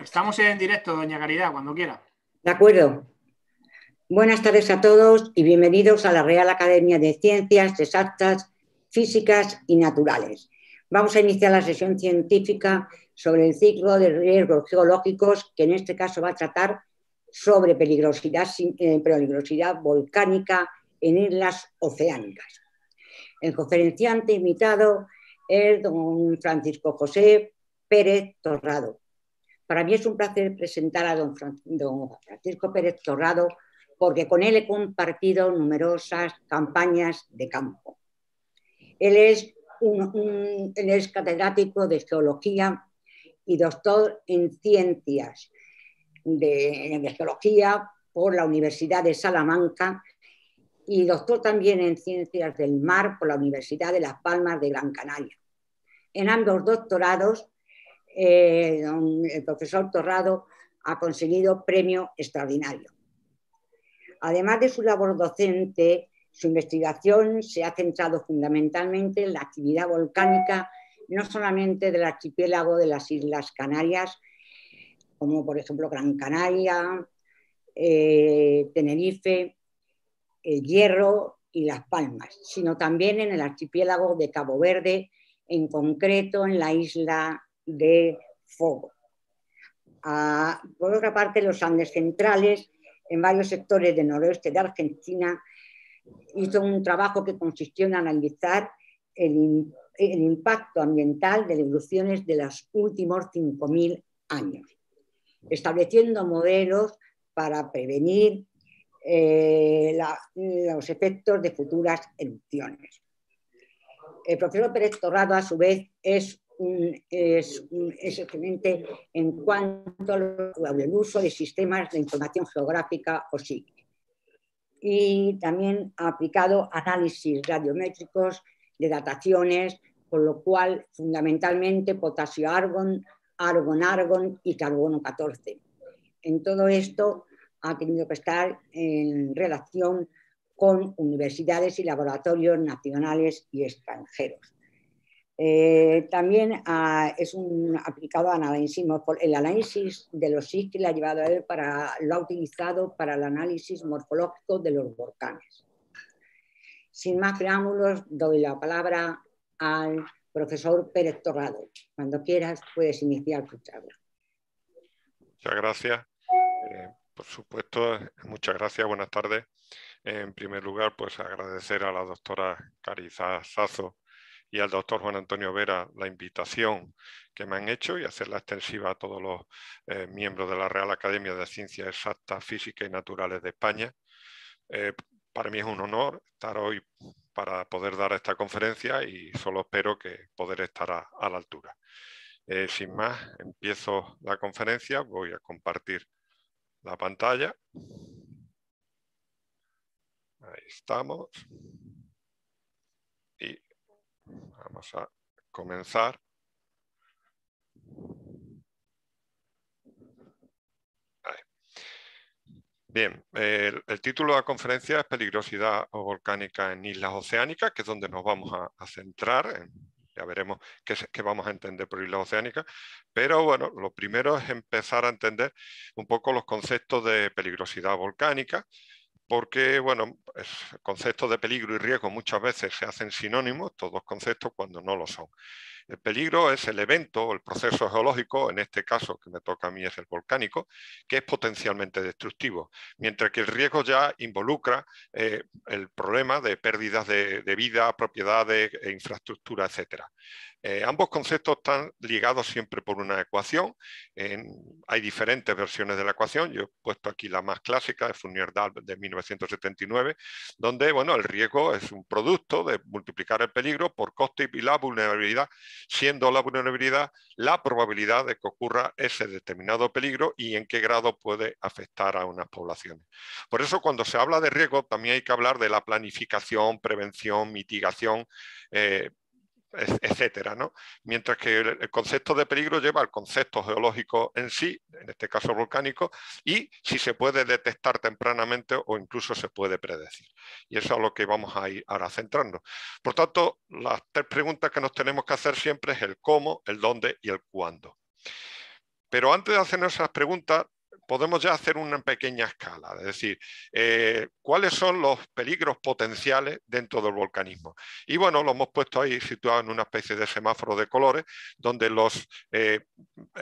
Estamos en directo, doña Caridad, cuando quiera. De acuerdo. Buenas tardes a todos y bienvenidos a la Real Academia de Ciencias Exactas, Físicas y Naturales. Vamos a iniciar la sesión científica sobre el ciclo de riesgos geológicos, que en este caso va a tratar sobre peligrosidad eh, volcánica en islas oceánicas. El conferenciante invitado es don Francisco José Pérez Torrado. Para mí es un placer presentar a don, Francisco Pérez Torrado porque con él he compartido numerosas campañas de campo. Él es, un, es catedrático de geología y doctor en ciencias de geología por la Universidad de Salamanca y doctor también en ciencias del mar por la Universidad de Las Palmas de Gran Canaria. En ambos doctorados eh, el profesor Torrado ha conseguido premio extraordinario. Además de su labor docente, su investigación se ha centrado fundamentalmente en la actividad volcánica, no solamente del archipiélago de las Islas Canarias, como por ejemplo Gran Canaria, eh, Tenerife, el Hierro y Las Palmas, sino también en el archipiélago de Cabo Verde, en concreto en la isla de fuego. Ah, por otra parte, los Andes centrales, en varios sectores del noroeste de Argentina, hizo un trabajo que consistió en analizar el, impacto ambiental de las evoluciones de los últimos 5.000 años, estableciendo modelos para prevenir eh, los efectos de futuras erupciones. El profesor Pérez Torrado, a su vez, es Mm, es, mm, excelente en cuanto al uso de sistemas de información geográfica o SIG. Y también ha aplicado análisis radiométricos de dataciones, con lo cual fundamentalmente potasio-argon, argon-argon y carbono-14. En todo esto ha tenido que estar en relación con universidades y laboratorios nacionales y extranjeros. Eh, también ah, es un aplicado análisis, El análisis de los que ha llevado a él para, lo ha utilizado para el análisis morfológico de los volcanes. Sin más preámbulos, doy la palabra al profesor Pérez Torrado. Cuando quieras, puedes iniciar tu charla. Muchas gracias. Eh, por supuesto, muchas gracias. Buenas tardes. En primer lugar, pues agradecer a la doctora Cariza Sazo y al doctor Juan Antonio Vera la invitación que me han hecho y hacerla extensiva a todos los eh, miembros de la Real Academia de Ciencias Exactas, Físicas y Naturales de España. Eh, para mí es un honor estar hoy para poder dar esta conferencia y solo espero que poder estar a, la altura. Eh, sin más, empiezo la conferencia, voy a compartir la pantalla. Ahí estamos. Vamos a comenzar. Bien, el, título de la conferencia es Peligrosidad volcánica en islas oceánicas, que es donde nos vamos a, centrar. ya veremos qué, qué, vamos a entender por islas oceánicas. Pero bueno, lo primero es empezar a entender un poco los conceptos de peligrosidad volcánica porque, bueno, conceptos de peligro y riesgo muchas veces se hacen sinónimos, todos conceptos, cuando no lo son. El peligro es el evento el proceso geológico, en este caso que me toca a mí es el volcánico, que es potencialmente destructivo, mientras que el riesgo ya involucra eh, el problema de pérdidas de, de vida, propiedades, e infraestructura, etcétera. Eh, ambos conceptos están ligados siempre por una ecuación. hay diferentes versiones de la ecuación. Yo he puesto aquí la más clásica de fournier dalb de 1979, donde bueno, el riesgo es un producto de multiplicar el peligro por coste y la vulnerabilidad, siendo la vulnerabilidad la probabilidad de que ocurra ese determinado peligro y en qué grado puede afectar a unas poblaciones. Por eso cuando se habla de riesgo también hay que hablar de la planificación, prevención, mitigación, eh, etcétera. ¿no? Mientras que el concepto de peligro lleva al concepto geológico en sí, en este caso volcánico, y si se puede detectar tempranamente o incluso se puede predecir. Y eso es a lo que vamos a ir ahora centrarnos. Por tanto, las tres preguntas que nos tenemos que hacer siempre es el cómo, el dónde y el cuándo. Pero antes de hacernos esas preguntas, podemos ya hacer una pequeña escala, es decir, eh, cuáles son los peligros potenciales dentro del volcanismo. Y bueno, lo hemos puesto ahí situado en una especie de semáforo de colores, donde los eh,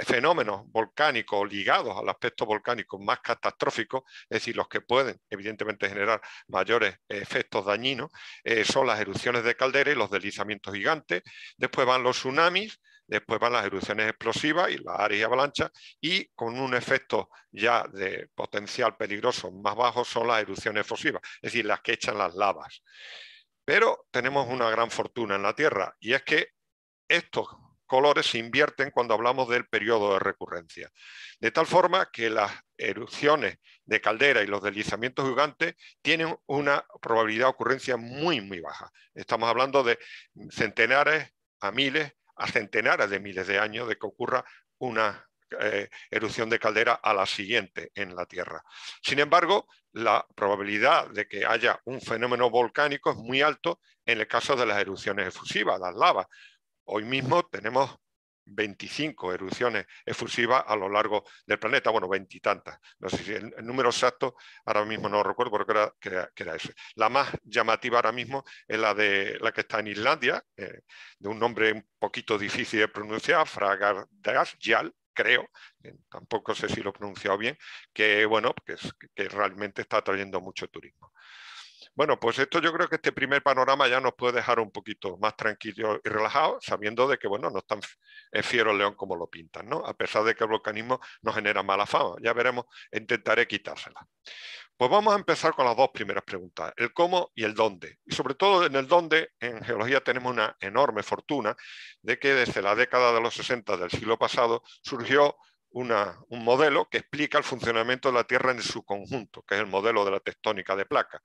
fenómenos volcánicos ligados al aspecto volcánico más catastrófico, es decir, los que pueden evidentemente generar mayores efectos dañinos, eh, son las erupciones de caldera y los deslizamientos gigantes. Después van los tsunamis, después van las erupciones explosivas y las áreas y avalanchas, y con un efecto ya de potencial peligroso más bajo son las erupciones explosivas, es decir, las que echan las lavas. Pero tenemos una gran fortuna en la Tierra, y es que estos colores se invierten cuando hablamos del periodo de recurrencia. De tal forma que las erupciones de caldera y los deslizamientos gigantes tienen una probabilidad de ocurrencia muy, muy baja. Estamos hablando de centenares a miles a centenares de miles de años de que ocurra una eh, erupción de caldera a la siguiente en la Tierra. Sin embargo, la probabilidad de que haya un fenómeno volcánico es muy alto en el caso de las erupciones efusivas, las lavas. Hoy mismo tenemos 25 erupciones efusivas a lo largo del planeta, bueno, veintitantas. No sé si el, número exacto, ahora mismo no lo recuerdo, pero creo era, ese. La más llamativa ahora mismo es la, de, la que está en Islandia, eh, de un nombre un poquito difícil de pronunciar, Yal, creo, eh, tampoco sé si lo he pronunciado bien, que bueno, que, que realmente está atrayendo mucho turismo. Bueno, pues esto yo creo que este primer panorama ya nos puede dejar un poquito más tranquilos y relajados, sabiendo de que, bueno, no es tan fiero el león como lo pintan, ¿no? A pesar de que el volcanismo nos genera mala fama. Ya veremos, intentaré quitársela. Pues vamos a empezar con las dos primeras preguntas, el cómo y el dónde. Y sobre todo en el dónde, en geología tenemos una enorme fortuna de que desde la década de los 60 del siglo pasado surgió un modelo que explica el funcionamiento de la Tierra en su conjunto, que es el modelo de la tectónica de placa.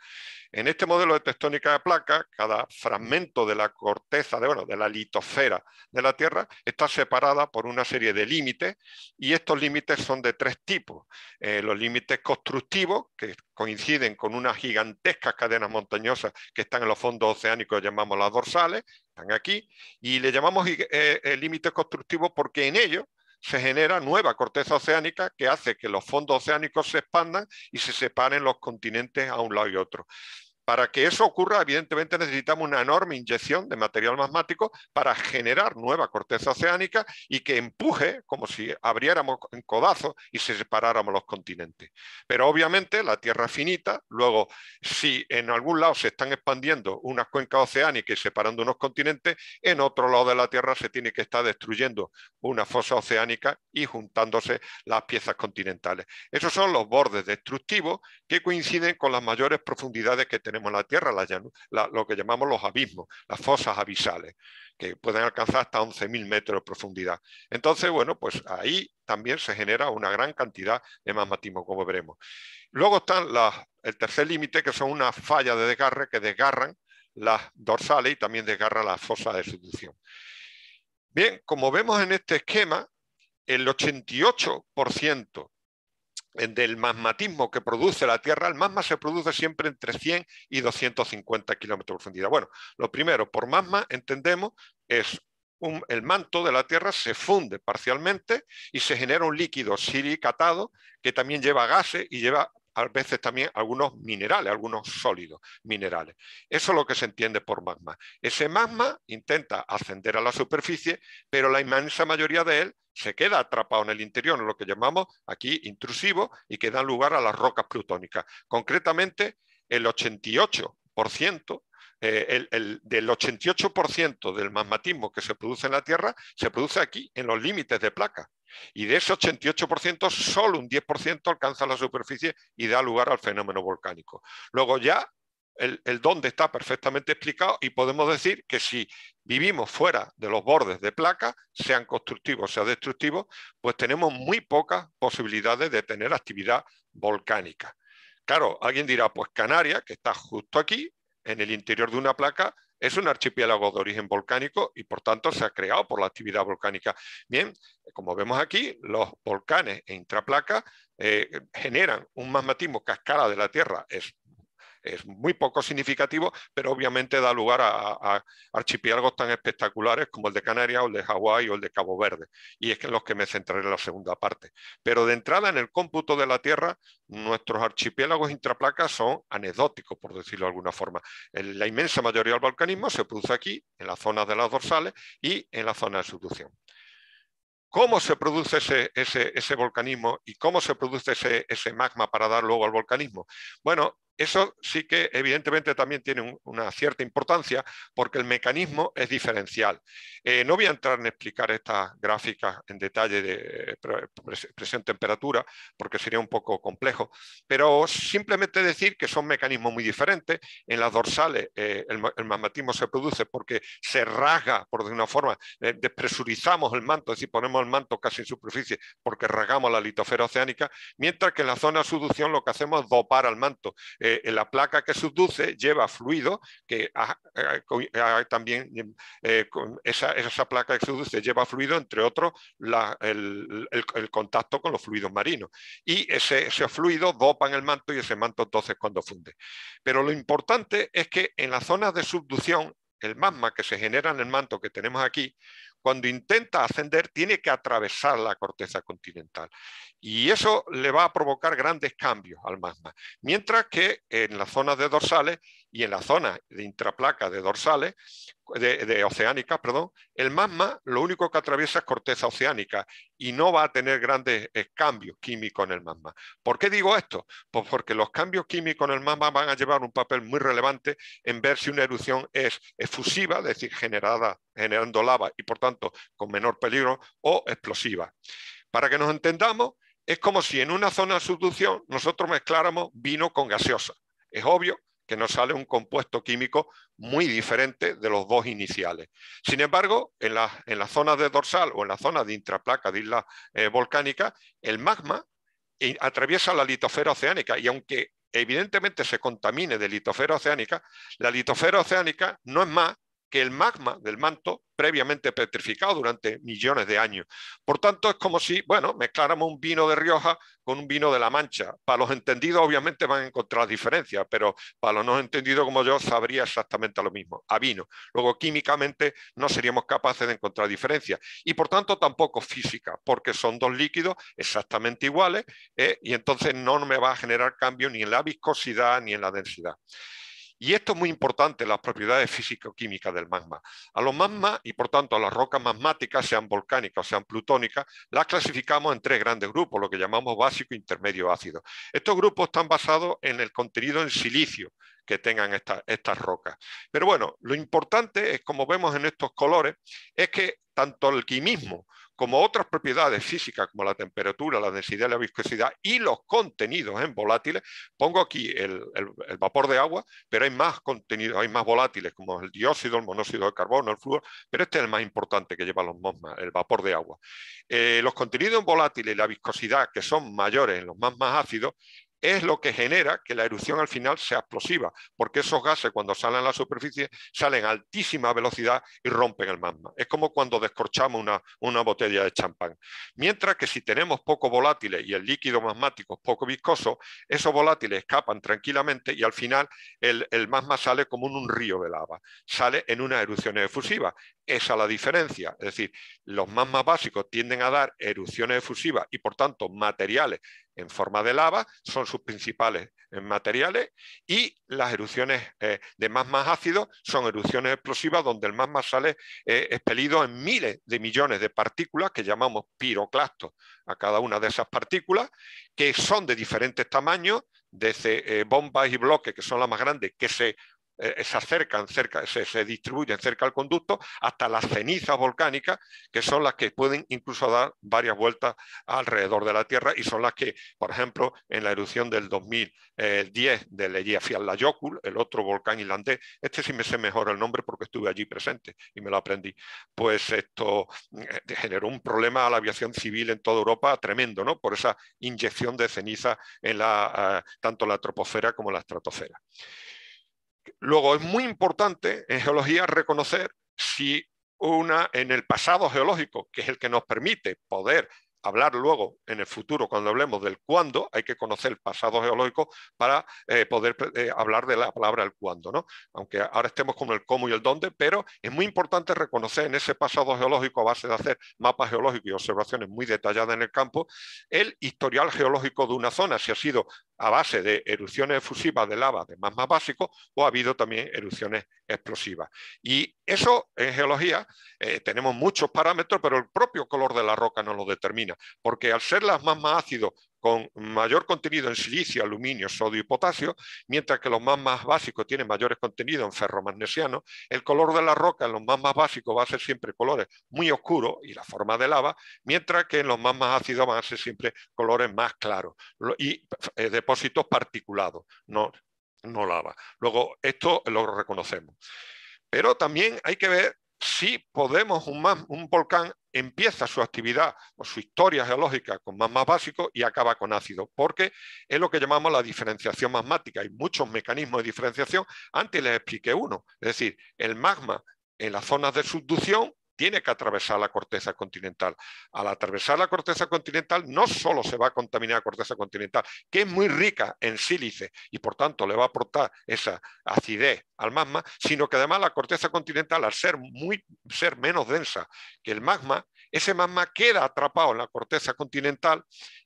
En este modelo de tectónica de placa, cada fragmento de la corteza, de, bueno, de la litosfera de la Tierra, está separada por una serie de límites, y estos límites son de tres tipos. Eh, los límites constructivos, que coinciden con unas gigantescas cadenas montañosas que están en los fondos oceánicos, llamamos las dorsales, están aquí, y le llamamos eh, eh, límites constructivos porque en ellos se genera nueva corteza oceánica que hace que los fondos oceánicos se expandan y se separen los continentes a un lado y otro. Para que eso ocurra, evidentemente necesitamos una enorme inyección de material magmático para generar nueva corteza oceánica y que empuje, como si abriéramos en codazo y se separáramos los continentes. Pero obviamente la Tierra finita, luego si en algún lado se están expandiendo unas cuencas oceánicas y separando unos continentes, en otro lado de la Tierra se tiene que estar destruyendo una fosa oceánica y juntándose las piezas continentales. Esos son los bordes destructivos que coinciden con las mayores profundidades que tenemos tenemos la Tierra, la, lo que llamamos los abismos, las fosas abisales, que pueden alcanzar hasta 11.000 metros de profundidad. Entonces, bueno, pues ahí también se genera una gran cantidad de magmatismo, como veremos. Luego están el tercer límite, que son unas fallas de desgarre que desgarran las dorsales y también desgarran las fosas de sustitución. Bien, como vemos en este esquema, el 88% eh, del magmatismo que produce la Tierra, el magma se produce siempre entre 100 y 250 kilómetros de profundidad. Bueno, lo primero, por magma entendemos es el manto de la Tierra se funde parcialmente y se genera un líquido silicatado que también lleva gases y lleva a veces también algunos minerales, algunos sólidos minerales. Eso es lo que se entiende por magma. Ese magma intenta ascender a la superficie, pero la inmensa mayoría de él se queda atrapado en el interior, en lo que llamamos aquí intrusivo, y que dan lugar a las rocas plutónicas. Concretamente, el 88%, eh, el, del 88% del magmatismo que se produce en la Tierra se produce aquí, en los límites de placa. Y de ese 88%, solo un 10% alcanza la superficie y da lugar al fenómeno volcánico. Luego ya el, dónde está perfectamente explicado y podemos decir que si vivimos fuera de los bordes de placas, sean constructivos, o sean destructivos, pues tenemos muy pocas posibilidades de tener actividad volcánica. Claro, alguien dirá, pues Canarias, que está justo aquí, en el interior de una placa, es un archipiélago de origen volcánico y por tanto se ha creado por la actividad volcánica. Bien, como vemos aquí, los volcanes e intraplacas eh, generan un magmatismo cascada de la Tierra es es muy poco significativo, pero obviamente da lugar a, archipiélagos tan espectaculares como el de Canarias o el de Hawái o el de Cabo Verde. Y es que en los que me centraré en la segunda parte. Pero de entrada, en el cómputo de la Tierra, nuestros archipiélagos intraplacas son anecdóticos, por decirlo de alguna forma. La inmensa mayoría del volcanismo se produce aquí, en las zonas de las dorsales y en la zona de subducción cómo se produce ese, volcanismo y cómo se produce ese, ese, magma para dar luego al volcanismo. Bueno, eso sí que evidentemente también tiene una cierta importancia porque el mecanismo es diferencial. Eh, no voy a entrar en explicar estas gráficas en detalle de presión temperatura porque sería un poco complejo, pero simplemente decir que son mecanismos muy diferentes. En las dorsales eh, el, magmatismo se produce porque se rasga, por de una forma, eh, despresurizamos el manto, es decir, ponemos el manto casi en superficie porque rasgamos la litosfera oceánica, mientras que en la zona de subducción lo que hacemos es dopar al manto eh, la placa que subduce lleva fluido que ah, eh, ah, también eh, esa, placa que subduce lleva fluido, entre otros, el, contacto con los fluidos marinos. Y ese, ese fluido en el manto y ese manto entonces cuando funde. Pero lo importante es que en las zonas de subducción el magma que se genera en el manto que tenemos aquí, cuando intenta ascender, tiene que atravesar la corteza continental. Y eso le va a provocar grandes cambios al magma. Mientras que en las zonas de dorsales y en la zona de intraplaca de dorsales, de, oceánica, perdón, el magma lo único que atraviesa es corteza oceánica y no va a tener grandes eh, cambios químicos en el magma. ¿Por qué digo esto? Pues porque los cambios químicos en el magma van a llevar un papel muy relevante en ver si una erupción es efusiva, es decir, generada generando lava y por tanto con menor peligro, o explosiva. Para que nos entendamos, es como si en una zona de subducción nosotros mezcláramos vino con gaseosa. Es obvio que nos sale un compuesto químico muy diferente de los dos iniciales. Sin embargo, en, las la zonas de dorsal o en la zona de intraplaca de isla eh, volcánica el magma eh, atraviesa la litosfera oceánica y aunque evidentemente se contamine de litosfera oceánica, la litosfera oceánica no es más que el magma del manto previamente petrificado durante millones de años. Por tanto, es como si, bueno, mezcláramos un vino de Rioja con un vino de La Mancha. Para los entendidos, obviamente, van a encontrar diferencias, pero para los no entendidos como yo, sabría exactamente lo mismo, a vino. Luego, químicamente, no seríamos capaces de encontrar diferencias. Y por tanto, tampoco física, porque son dos líquidos exactamente iguales eh, y entonces no me va a generar cambio ni en la viscosidad ni en la densidad. Y esto es muy importante, las propiedades físico-químicas del magma. A los magmas, y por tanto a las rocas magmáticas, sean volcánicas o sean plutónicas, las clasificamos en tres grandes grupos, lo que llamamos básico, e intermedio, ácido. Estos grupos están basados en el contenido en silicio que tengan estas rocas. Pero bueno, lo importante es, como vemos en estos colores, es que tanto el quimismo como otras propiedades físicas como la temperatura, la densidad la viscosidad y los contenidos en volátiles, pongo aquí el, vapor de agua, pero hay más contenidos, hay más volátiles como el dióxido, el monóxido de carbono, el flúor, pero este es el más importante que lleva los el vapor de agua. Eh, los contenidos en volátiles y la viscosidad, que son mayores en los más más ácidos, es lo que genera que la erupción al final sea explosiva, porque esos gases cuando salen a la superficie salen a altísima velocidad y rompen el magma. Es como cuando descorchamos una, botella de champán. Mientras que si tenemos poco volátiles y el líquido magmático es poco viscoso, esos volátiles escapan tranquilamente y al final el, el magma sale como en un río de lava, sale en unas erupciones efusivas. Esa es la diferencia. Es decir, los magmas básicos tienden a dar erupciones efusivas y por tanto materiales en forma de lava, son sus principales eh, materiales, y las erupciones eh, de más ácidos son erupciones explosivas donde el magma sale eh, expelido en miles de millones de partículas que llamamos piroclastos a cada una de esas partículas, que son de diferentes tamaños, desde bombas y bloques, que son las más grandes, que se eh, eh, se acercan cerca, se, distribuyen cerca al conducto hasta las cenizas volcánicas, que son las que pueden incluso dar varias vueltas alrededor de la Tierra y son las que, por ejemplo, en la erupción del 2010 del Eyjafjallajökull, el otro volcán islandés, este sí me sé mejor el nombre porque estuve allí presente y me lo aprendí, pues esto eh, generó un problema a la aviación civil en toda Europa tremendo, ¿no? Por esa inyección de ceniza en la, ah, tanto la troposfera como la estratosfera. Luego, es muy importante en geología reconocer si una en el pasado geológico, que es el que nos permite poder hablar luego en el futuro, cuando hablemos del cuándo, hay que conocer el pasado geológico para eh, poder eh, hablar de la palabra el cuándo, ¿no? Aunque ahora estemos con el cómo y el dónde, pero es muy importante reconocer en ese pasado geológico, a base de hacer mapas geológicos y observaciones muy detalladas en el campo, el historial geológico de una zona, si ha sido a base de erupciones efusivas de lava de magma básico o ha habido también erupciones explosivas. Y eso en geología eh, tenemos muchos parámetros, pero el propio color de la roca no lo determina, porque al ser las más ácidos con mayor contenido en silicio, aluminio, sodio y potasio, mientras que los más más básicos tienen mayores contenidos en ferro magnesiano, El color de la roca en los más más básicos va a ser siempre colores muy oscuros y la forma de lava, mientras que en los más más ácidos van a ser siempre colores más claros y eh, depósitos particulados, no lava. Luego, esto lo reconocemos. Pero también hay que ver si Podemos, un, volcán, empieza su actividad o su historia geológica con magma básico y acaba con ácido, porque es lo que llamamos la diferenciación magmática. Hay muchos mecanismos de diferenciación. Antes les expliqué uno, es decir, el magma en las zonas de subducción tiene que atravesar la corteza continental. Al atravesar la corteza continental, no solo se va a contaminar la corteza continental, que es muy rica en sílice y por tanto le va a aportar esa acidez al magma, sino que además la corteza continental, al ser, muy, ser menos densa que el magma, ese magma queda atrapado en la corteza continental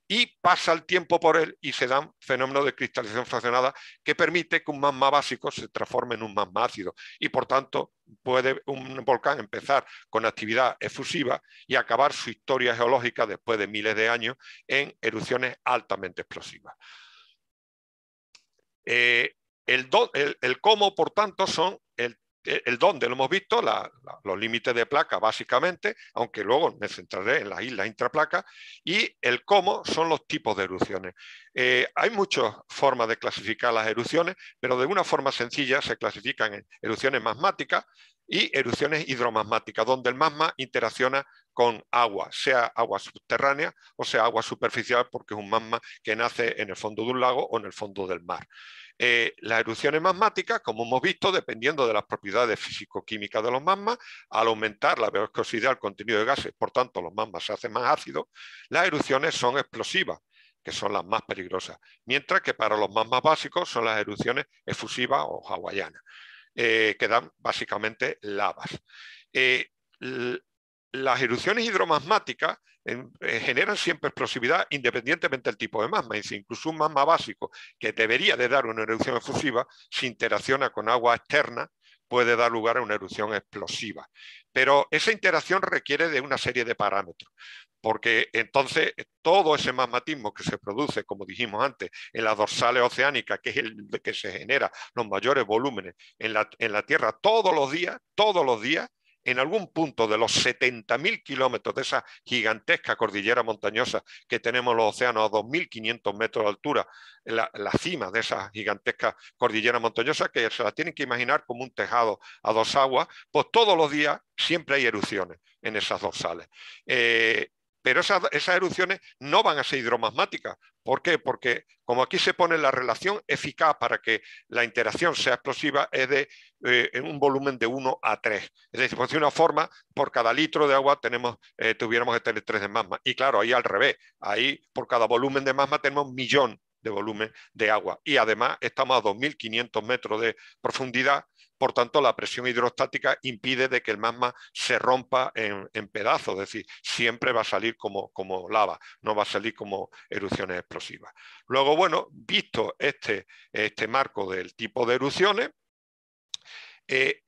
y pasa el tiempo por él y se dan fenómenos de cristalización fraccionada que permite que un magma básico se transforme en un magma ácido y por tanto puede un volcán empezar con actividad efusiva y acabar su historia geológica después de miles de años en erupciones altamente explosivas. Eh, el, el, cómo, por tanto, son el eh, el dónde lo hemos visto, los límites de placa básicamente, aunque luego me centraré en las islas intraplacas, y el cómo son los tipos de erupciones. Eh, hay muchas formas de clasificar las erupciones, pero de una forma sencilla se clasifican en erupciones magmáticas, y erupciones hidromasmáticas, donde el magma interacciona con agua, sea agua subterránea o sea agua superficial, porque es un magma que nace en el fondo de un lago o en el fondo del mar. Eh, las erupciones magmáticas, como hemos visto, dependiendo de las propiedades físico-químicas de los magmas, al aumentar la viscosidad el contenido de gases, por tanto los magmas se hacen más ácidos, las erupciones son explosivas, que son las más peligrosas, mientras que para los magmas básicos son las erupciones efusivas o hawaianas. Eh, que dan básicamente lavas. Eh, las erupciones hidromasmáticas eh, generan siempre explosividad independientemente del tipo de magma. Incluso un magma básico que debería de dar una erupción efusiva, si interacciona con agua externa, puede dar lugar a una erupción explosiva. Pero esa interacción requiere de una serie de parámetros porque entonces todo ese magmatismo que se produce, como dijimos antes, en las dorsales oceánicas, que es el que se genera los mayores volúmenes en la, Tierra todos los días, todos los días, en algún punto de los 70.000 kilómetros de esa gigantesca cordillera montañosa que tenemos los océanos a 2.500 metros de altura, la, cima de esa gigantesca cordillera montañosa, que se la tienen que imaginar como un tejado a dos aguas, pues todos los días siempre hay erupciones en esas dorsales. Eh, pero esas, erupciones no van a ser hidromasmáticas. ¿Por qué? Porque como aquí se pone la relación eficaz para que la interacción sea explosiva es de eh, un volumen de 1 a 3. Es decir, por de una forma, por cada litro de agua tenemos, eh, tuviéramos este tener 3 de magma. Y claro, ahí al revés. Ahí por cada volumen de magma tenemos un millón de volumen de agua. Y además estamos a 2.500 metros de profundidad por tanto, la presión hidrostática impide de que el magma se rompa en, pedazos, es decir, siempre va a salir como, lava, no va a salir como erupciones explosivas. Luego, bueno, visto este, este marco del tipo de erupciones, eh,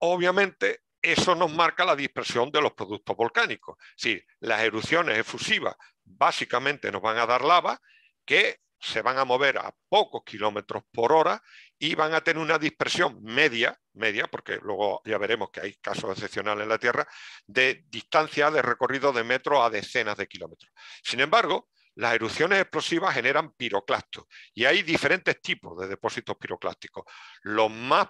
obviamente eso nos marca la dispersión de los productos volcánicos. Sí, las erupciones efusivas básicamente nos van a dar lava que se van a mover a pocos kilómetros por hora y van a tener una dispersión media, media, porque luego ya veremos que hay casos excepcionales en la Tierra, de distancia de recorrido de metros a decenas de kilómetros. Sin embargo, las erupciones explosivas generan piroclastos y hay diferentes tipos de depósitos piroclásticos. Los más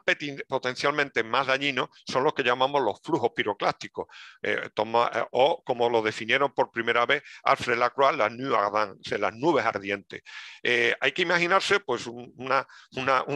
potencialmente más dañinos son los que llamamos los flujos piroclásticos eh, eh, o, como lo definieron por primera vez Alfred Lacroix, las nubes ardientes. Las nubes ardientes. Eh, hay que imaginarse pues, un,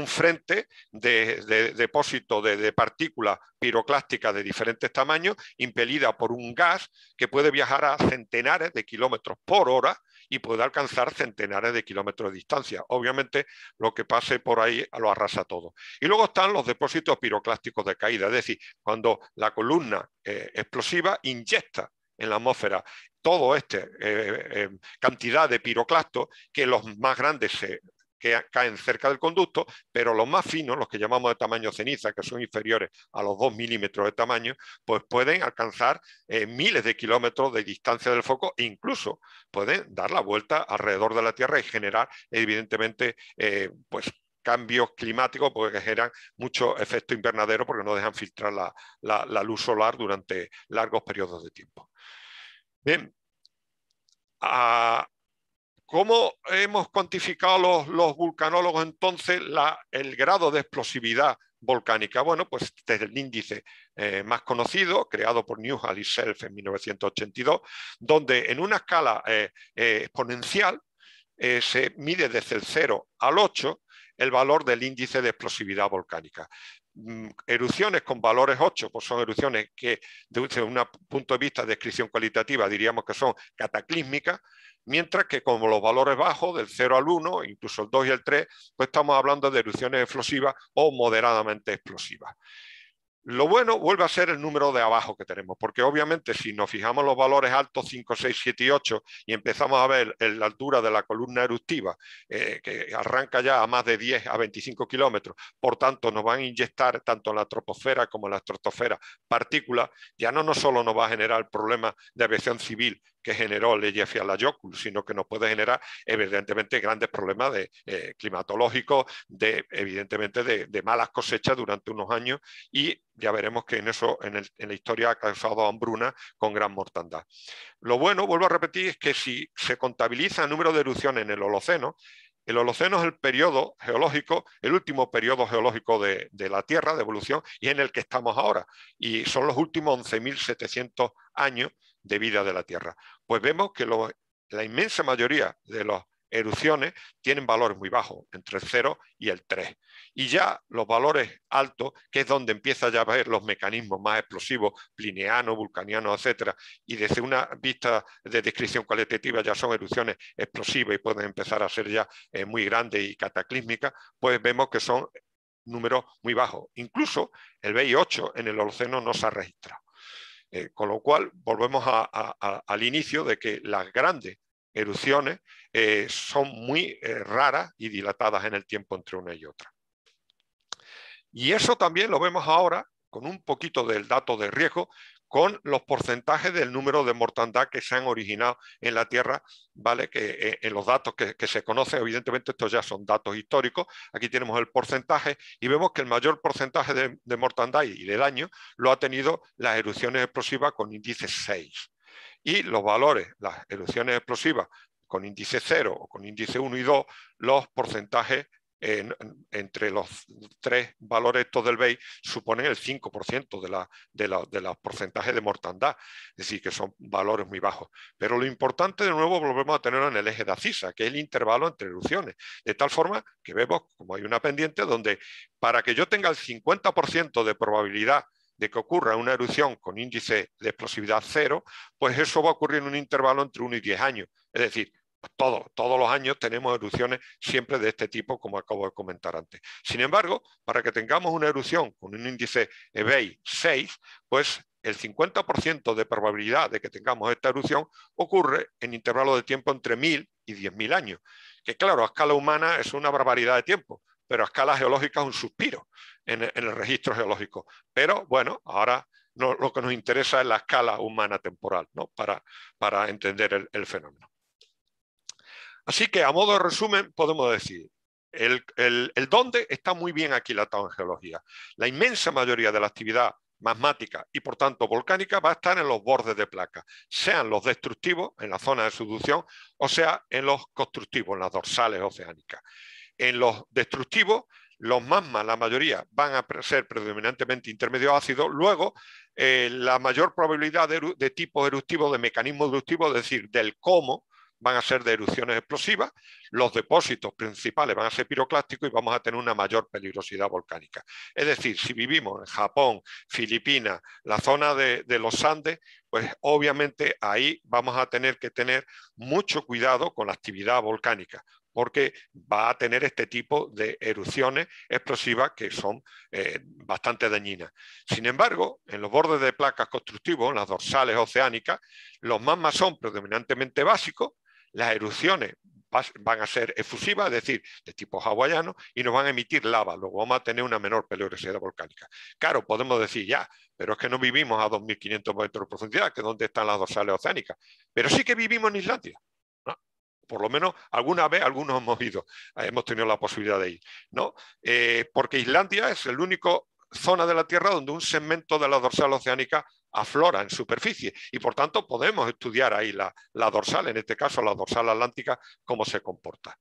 frente de, depósito de, de partículas piroclásticas de diferentes tamaños impelida por un gas que puede viajar a centenares de kilómetros por hora y puede alcanzar centenares de kilómetros de distancia. Obviamente, lo que pase por ahí lo arrasa todo. Y luego están los depósitos piroclásticos de caída, es decir, cuando la columna eh, explosiva inyecta en la atmósfera toda esta eh, eh, cantidad de piroclastos que los más grandes se que caen cerca del conducto, pero los más finos, los que llamamos de tamaño ceniza, que son inferiores a los 2 milímetros de tamaño, pues pueden alcanzar eh, miles de kilómetros de distancia del foco e incluso pueden dar la vuelta alrededor de la Tierra y generar, evidentemente, eh, pues cambios climáticos porque generan mucho efecto invernadero porque no dejan filtrar la, la luz solar durante largos periodos de tiempo. Bien, a, ¿Cómo hemos cuantificado los, vulcanólogos entonces el grado de explosividad volcánica? Bueno, pues desde el índice eh, más conocido, creado por Newhall y Self en 1982, donde en una escala eh, eh, exponencial se mide desde el 0 al 8 el valor del índice de explosividad volcánica mm, erupciones con valores 8, pues son erupciones que desde un punto de vista de descripción cualitativa diríamos que son cataclísmicas, Mientras que como los valores bajos, del 0 al 1, incluso el 2 y el 3, pues estamos hablando de erupciones explosivas o moderadamente explosivas. Lo bueno vuelve a ser el número de abajo que tenemos, porque obviamente si nos fijamos los valores altos 5, 6, 7 y 8 y empezamos a ver la altura de la columna eruptiva, eh, que arranca ya a más de 10 a 25 kilómetros, por tanto nos van a inyectar tanto en la troposfera como en la estratosfera partículas, ya no, no solo nos va a generar problemas de aviación civil que generó Leyes Fiala-Yocul, sino que nos puede generar evidentemente grandes problemas de, eh, climatológicos, de, evidentemente de, malas cosechas durante unos años y ya veremos que en eso en, la historia ha causado hambruna con gran mortandad. Lo bueno, vuelvo a repetir, es que si se contabiliza el número de erupciones en el Holoceno, el Holoceno es el periodo geológico, el último periodo geológico de, de, la Tierra, de evolución, y en el que estamos ahora. Y son los últimos 11.700 años de vida de la Tierra. Pues vemos que la inmensa mayoría de las erupciones tienen valores muy bajos, entre el 0 y el 3. Y ya los valores altos, que es donde empieza ya a ver los mecanismos más explosivos, plineanos, vulcanianos, etcétera, Y desde una vista de descripción cualitativa ya son erupciones explosivas y pueden empezar a ser ya eh, muy grandes y cataclísmicas, pues vemos que son números muy bajos. Incluso el BI8 en el Holoceno no se ha registrado. Eh, con lo cual, volvemos al inicio de que las grandes erupciones eh, son muy eh, raras y dilatadas en el tiempo entre una y otra. Y eso también lo vemos ahora con un poquito del dato de riesgo, con los porcentajes del número de mortandad que se han originado en la Tierra, ¿vale? Que eh, en los datos que, se conocen, evidentemente estos ya son datos históricos, aquí tenemos el porcentaje y vemos que el mayor porcentaje de, de mortandad y de daño lo ha tenido las erupciones explosivas con índice 6. Y los valores, las erupciones explosivas con índice 0 o con índice 1 y 2, los porcentajes entre los tres valores estos del BEI suponen el 5% de los de de porcentajes de mortandad, es decir, que son valores muy bajos. Pero lo importante, de nuevo, volvemos a tenerlo en el eje de ACISA, que es el intervalo entre erupciones, de tal forma que vemos como hay una pendiente donde para que yo tenga el 50% de probabilidad de que ocurra una erupción con índice de explosividad cero, pues eso va a ocurrir en un intervalo entre 1 y 10 años. Es decir, todos, los años tenemos erupciones siempre de este tipo, como acabo de comentar antes. Sin embargo, para que tengamos una erupción con un índice EBEI 6, pues el 50% de probabilidad de que tengamos esta erupción ocurre en intervalos de tiempo entre 1.000 y 10.000 años, que claro, a escala humana es una barbaridad de tiempo, pero a escala geológica es un suspiro en, el registro geológico. Pero bueno, ahora lo que nos interesa es la escala humana temporal ¿no? para, entender el fenómeno. Así que a modo de resumen podemos decir, el, dónde está muy bien aquilatado en geología. La inmensa mayoría de la actividad magmática y por tanto volcánica va a estar en los bordes de placa, sean los destructivos en la zona de subducción o sea en los constructivos, en las dorsales oceánicas. En los destructivos, los magmas, la mayoría, van a ser predominantemente intermedio ácido. luego eh, la mayor probabilidad de, tipos tipo de mecanismos eruptivo, es decir, del cómo, van a ser de erupciones explosivas, los depósitos principales van a ser piroclásticos y vamos a tener una mayor peligrosidad volcánica. Es decir, si vivimos en Japón, Filipinas, la zona de, los Andes, pues obviamente ahí vamos a tener que tener mucho cuidado con la actividad volcánica, porque va a tener este tipo de erupciones explosivas que son eh, bastante dañinas. Sin embargo, en los bordes de placas constructivos, en las dorsales oceánicas, los magmas son predominantemente básicos, las erupciones van a ser efusivas, es decir, de tipo hawaiano, y nos van a emitir lava, luego vamos a tener una menor peligrosidad volcánica. Claro, podemos decir ya, pero es que no vivimos a 2.500 metros de profundidad, que es donde están las dorsales oceánicas, pero sí que vivimos en Islandia. Por lo menos alguna vez algunos hemos ido, eh, hemos tenido la posibilidad de ir, ¿no? Eh, porque Islandia es el único zona de la Tierra donde un segmento de la dorsal oceánica aflora en superficie y por tanto podemos estudiar ahí la, dorsal, en este caso la dorsal atlántica, cómo se comporta.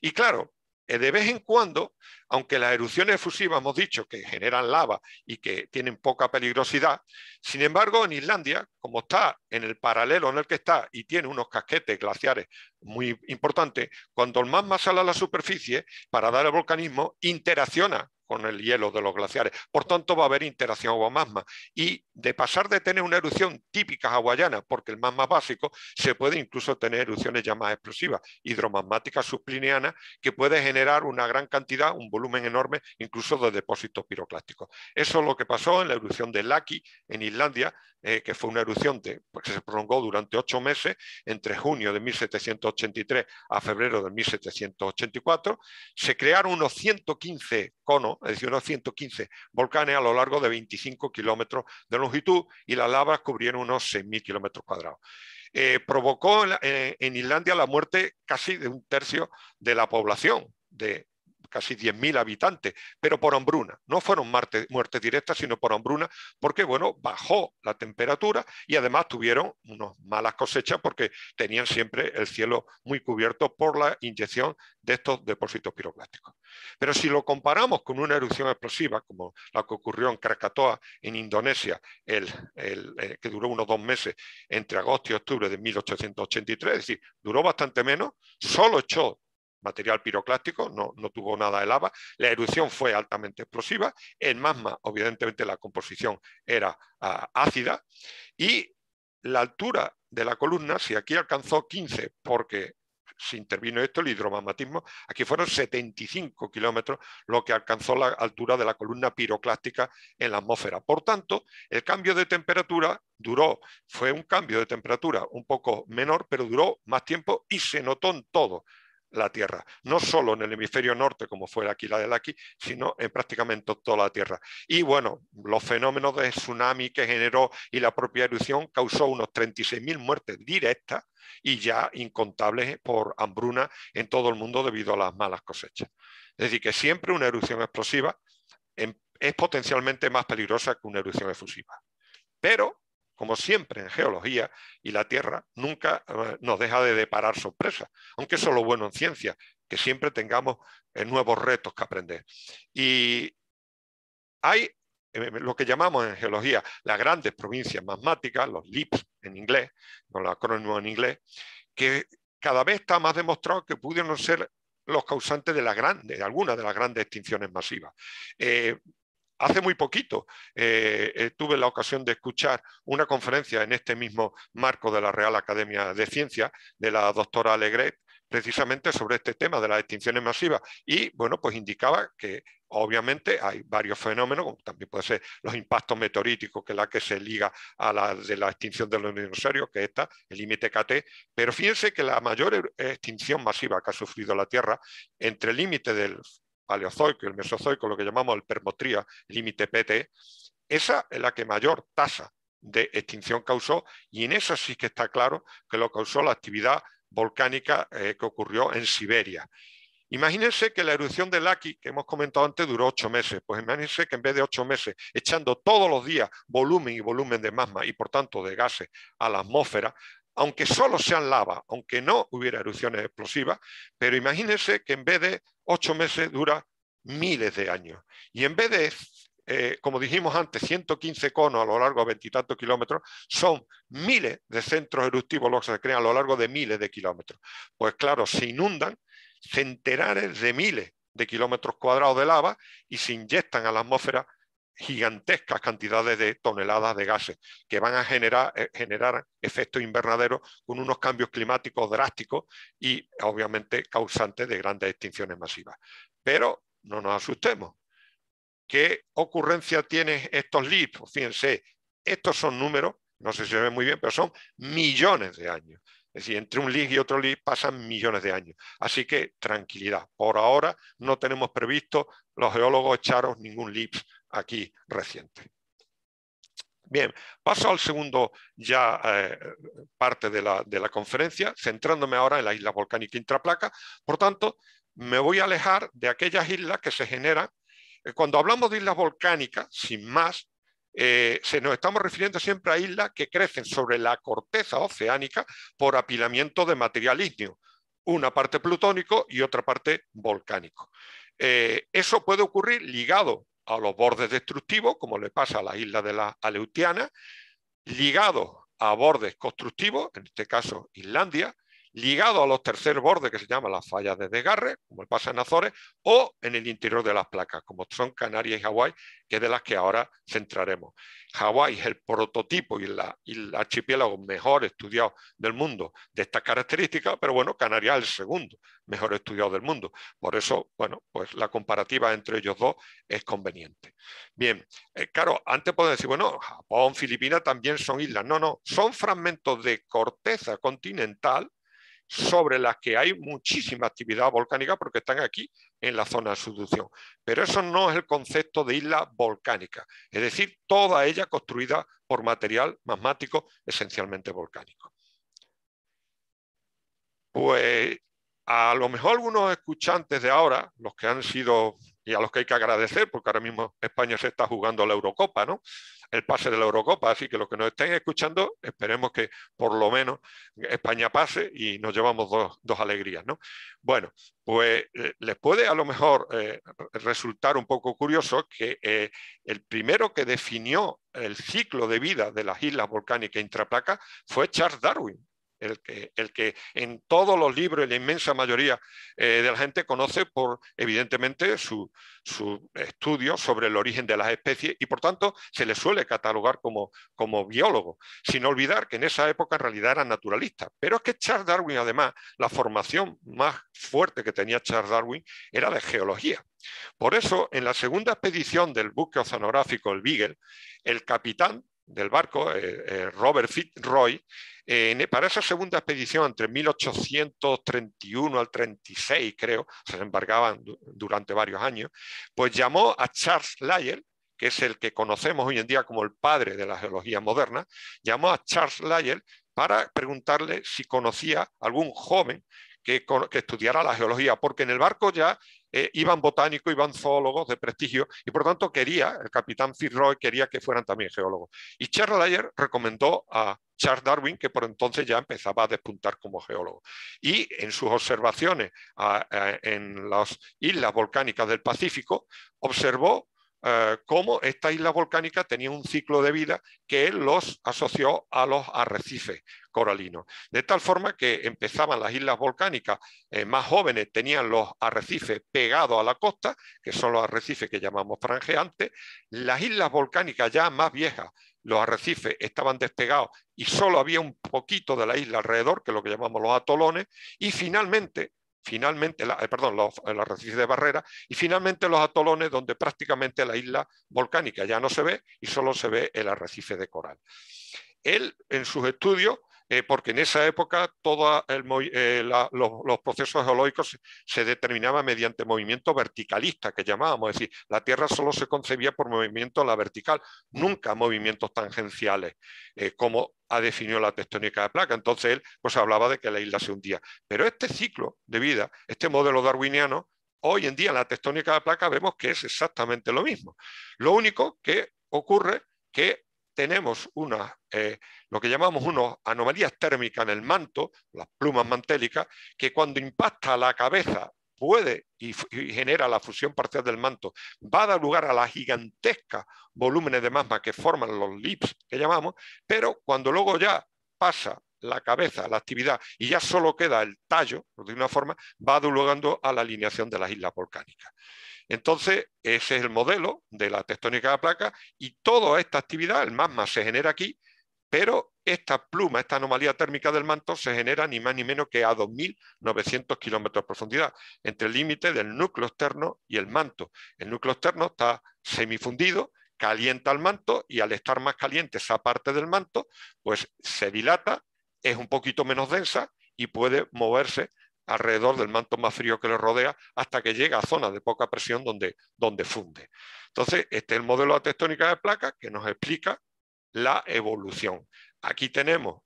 Y claro, eh, de vez en cuando, aunque las erupciones efusivas hemos dicho que generan lava y que tienen poca peligrosidad, sin embargo en Islandia, como está en el paralelo en el que está y tiene unos casquetes glaciares muy importantes, cuando el magma sale a la superficie para dar el volcanismo, interacciona con el hielo de los glaciares. Por tanto, va a haber interacción agua-magma. Y de pasar de tener una erupción típica hawaiana, porque el magma básico, se puede incluso tener erupciones ya más explosivas, hidromagmáticas subclinianas, que puede generar una gran cantidad, un volumen enorme, incluso de depósitos piroclásticos. Eso es lo que pasó en la erupción de Laki, en Islandia, eh, que fue una erupción que se prolongó durante ocho meses, entre junio de 1783 a febrero de 1784, se crearon unos 115 conos, es decir, unos 115 volcanes a lo largo de 25 kilómetros de longitud y las lavas cubrieron unos 6.000 kilómetros cuadrados. Eh, provocó eh, en, Islandia la muerte casi de un tercio de la población, de casi 10.000 habitantes, pero por hambruna. No fueron muertes, directas, sino por hambruna, porque bueno, bajó la temperatura y además tuvieron unas malas cosechas porque tenían siempre el cielo muy cubierto por la inyección de estos depósitos piroclásticos. Pero si lo comparamos con una erupción explosiva, como la que ocurrió en Krakatoa, en Indonesia, el, eh, que duró unos dos meses entre agosto y octubre de 1883, es decir, duró bastante menos, solo echó material piroclástico, no, tuvo nada de lava, la erupción fue altamente explosiva, en magma, evidentemente la composición era ah, ácida, y la altura de la columna, si aquí alcanzó 15, porque se intervino esto, el hidromagmatismo, aquí fueron 75 kilómetros lo que alcanzó la altura de la columna piroclástica en la atmósfera. Por tanto, el cambio de temperatura duró, fue un cambio de temperatura un poco menor, pero duró más tiempo y se notó en todo la Tierra, no solo en el hemisferio norte, como fue aquí la de aquí, sino en prácticamente toda la Tierra. Y bueno, los fenómenos de tsunami que generó y la propia erupción causó unos 36.000 muertes directas y ya incontables por hambruna en todo el mundo debido a las malas cosechas. Es decir, que siempre una erupción explosiva es potencialmente más peligrosa que una erupción efusiva. Pero como siempre en geología, y la Tierra nunca eh, nos deja de deparar sorpresas, aunque eso es lo bueno en ciencia, que siempre tengamos eh, nuevos retos que aprender. Y hay eh, lo que llamamos en geología las grandes provincias magmáticas, los LIPS en inglés, con los acrónimo en inglés, que cada vez está más demostrado que pudieron ser los causantes de, de algunas de las grandes extinciones masivas. Hace muy poquito eh, eh, tuve la ocasión de escuchar una conferencia en este mismo marco de la Real Academia de Ciencias de la doctora Alegret, precisamente sobre este tema de las extinciones masivas y bueno pues indicaba que obviamente hay varios fenómenos como también puede ser los impactos meteoríticos que es la que se liga a la de la extinción de los dinosaurios que está el límite KT pero fíjense que la mayor extinción masiva que ha sufrido la Tierra entre el límite del paleozoico y el mesozoico, lo que llamamos el permotría, límite PT, esa es la que mayor tasa de extinción causó y en eso sí que está claro que lo causó la actividad volcánica eh, que ocurrió en Siberia. Imagínense que la erupción del Laki, que hemos comentado antes, duró ocho meses. Pues imagínense que en vez de ocho meses, echando todos los días volumen y volumen de magma y por tanto de gases a la atmósfera, aunque solo sean lava, aunque no hubiera erupciones explosivas, pero imagínense que en vez de ocho meses dura miles de años. Y en vez de, eh, como dijimos antes, 115 conos a lo largo de veintitantos kilómetros, son miles de centros eruptivos los que se crean a lo largo de miles de kilómetros. Pues claro, se inundan centenares de miles de kilómetros cuadrados de lava y se inyectan a la atmósfera gigantescas cantidades de toneladas de gases que van a generar, eh, generar efectos invernaderos con unos cambios climáticos drásticos y obviamente causantes de grandes extinciones masivas. Pero no nos asustemos. ¿Qué ocurrencia tienen estos LIP? Pues fíjense, estos son números, no sé si se ve muy bien, pero son millones de años. Es decir, entre un LIPS y otro LIPS pasan millones de años. Así que tranquilidad. Por ahora no tenemos previsto los geólogos echaros ningún LIPS aquí reciente. Bien, paso al segundo ya eh, parte de la, conferencia, centrándome ahora en las islas volcánicas intraplaca. Por tanto, me voy a alejar de aquellas islas que se generan. Eh, cuando hablamos de islas volcánicas, sin más, eh, se nos estamos refiriendo siempre a islas que crecen sobre la corteza oceánica por apilamiento de material ígneo, una parte plutónico y otra parte volcánico. eso puede ocurrir ligado a los bordes destructivos, como le pasa a las islas de las Aleutianas, ligado a bordes constructivos, en este caso Islandia, ligado a los terceros bordes que se llaman las fallas de desgarre, como le pasa en Azores, o en el interior de las placas, como son Canarias y Hawái, que es de las que ahora centraremos. Hawái es el prototipo y, el archipiélago mejor estudiado del mundo de estas características, pero bueno, Canarias es el segundo mejor estudiado del mundo. Por eso, bueno, pues la comparativa entre ellos dos es conveniente. Bien, eh, claro, antes podemos decir, bueno, Japón, Filipinas también son islas. No, no, son fragmentos de corteza continental sobre las que hay muchísima actividad volcánica porque están aquí en la zona de subducción. Pero eso no es el concepto de isla volcánica, es decir, toda ella construida por material magmático esencialmente volcánico. Pues a lo mejor algunos escuchantes de ahora, los que han sido, y a los que hay que agradecer, porque ahora mismo España se está jugando la Eurocopa, ¿no? el pase de la Eurocopa. Así que los que nos estén escuchando, esperemos que por lo menos España pase y nos llevamos dos, alegrías. ¿no? Bueno, pues eh, les puede a lo mejor eh, resultar un poco curioso que eh, el primero que definió el ciclo de vida de las islas volcánicas intraplacas fue Charles Darwin el que, en todos los libros y la inmensa mayoría eh, de la gente conoce por, evidentemente, su, su, estudio sobre el origen de las especies y, por tanto, se le suele catalogar como, como biólogo, sin olvidar que en esa época en realidad era naturalista. Pero es que Charles Darwin, además, la formación más fuerte que tenía Charles Darwin era de geología. Por eso, en la segunda expedición del buque oceanográfico, el Beagle, el capitán del barco, eh, eh, Robert Fitzroy, eh, para esa segunda expedición, entre 1831 al 36, creo, se embargaban durante varios años, pues llamó a Charles Lyell, que es el que conocemos hoy en día como el padre de la geología moderna, llamó a Charles Lyell para preguntarle si conocía algún joven que, que estudiara la geología, porque en el barco ya eh, iban botánicos, iban zoólogos de prestigio, y por tanto quería, el capitán Fitzroy quería que fueran también geólogos. Y Charles Lyell recomendó a Charles Darwin, que por entonces ya empezaba a despuntar como geólogo. Y en sus observaciones en las islas volcánicas del Pacífico, observó eh, cómo esta isla volcánica tenía un ciclo de vida que los asoció a los arrecifes coralinos. De tal forma que empezaban las islas volcánicas eh, más jóvenes, tenían los arrecifes pegados a la costa, que son los arrecifes que llamamos franjeantes, las islas volcánicas ya más viejas, los arrecifes estaban despegados y solo había un poquito de la isla alrededor, que es lo que llamamos los atolones, y finalmente finalmente, eh, perdón, los, el eh, arrecife de barrera, y finalmente los atolones donde prácticamente la isla volcánica ya no se ve y solo se ve el arrecife de coral. Él, en sus estudios, eh, porque en esa época todos eh, los, procesos geológicos se, determinaban mediante movimiento verticalista, que llamábamos, es decir, la Tierra solo se concebía por movimiento en la vertical, nunca movimientos tangenciales, eh, como ha definido la tectónica de placa. Entonces él pues, hablaba de que la isla se hundía. Pero este ciclo de vida, este modelo darwiniano, hoy en día en la tectónica de placa vemos que es exactamente lo mismo. Lo único que ocurre que tenemos una, eh, lo que llamamos unas anomalías térmicas en el manto, las plumas mantélicas, que cuando impacta la cabeza puede y, y, genera la fusión parcial del manto, va a dar lugar a las gigantescas volúmenes de magma que forman los lips que llamamos, pero cuando luego ya pasa la cabeza, la actividad, y ya solo queda el tallo, de una forma, va adulogando a la alineación de las islas volcánicas. Entonces, ese es el modelo de la tectónica de la placa y toda esta actividad, el magma, se genera aquí, pero esta pluma, esta anomalía térmica del manto, se genera ni más ni menos que a 2.900 kilómetros de profundidad, entre el límite del núcleo externo y el manto. El núcleo externo está semifundido, calienta el manto y al estar más caliente esa parte del manto, pues se dilata es un poquito menos densa y puede moverse alrededor del manto más frío que le rodea hasta que llega a zonas de poca presión donde, donde funde. Entonces, este es el modelo de tectónica de placas que nos explica la evolución. Aquí tenemos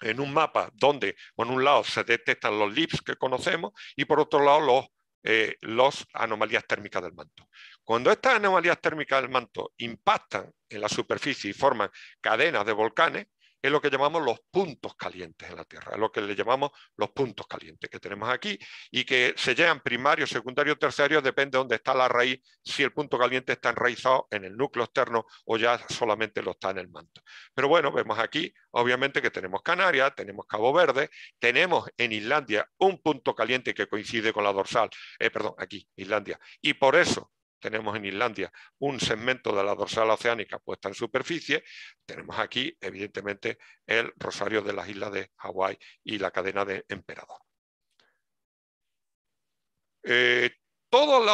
en un mapa donde, por un lado, se detectan los LIPS que conocemos y por otro lado, las eh, anomalías térmicas del manto. Cuando estas anomalías térmicas del manto impactan en la superficie y forman cadenas de volcanes, es lo que llamamos los puntos calientes en la Tierra, es lo que le llamamos los puntos calientes que tenemos aquí y que se llegan primario, secundario, terciario depende de dónde está la raíz, si el punto caliente está enraizado en el núcleo externo o ya solamente lo está en el manto. Pero bueno, vemos aquí, obviamente, que tenemos Canarias, tenemos Cabo Verde, tenemos en Islandia un punto caliente que coincide con la dorsal, eh, perdón, aquí, Islandia, y por eso tenemos en Islandia un segmento de la dorsal oceánica puesta en superficie, tenemos aquí evidentemente el rosario de las islas de Hawái y la cadena de emperador. Eh, todos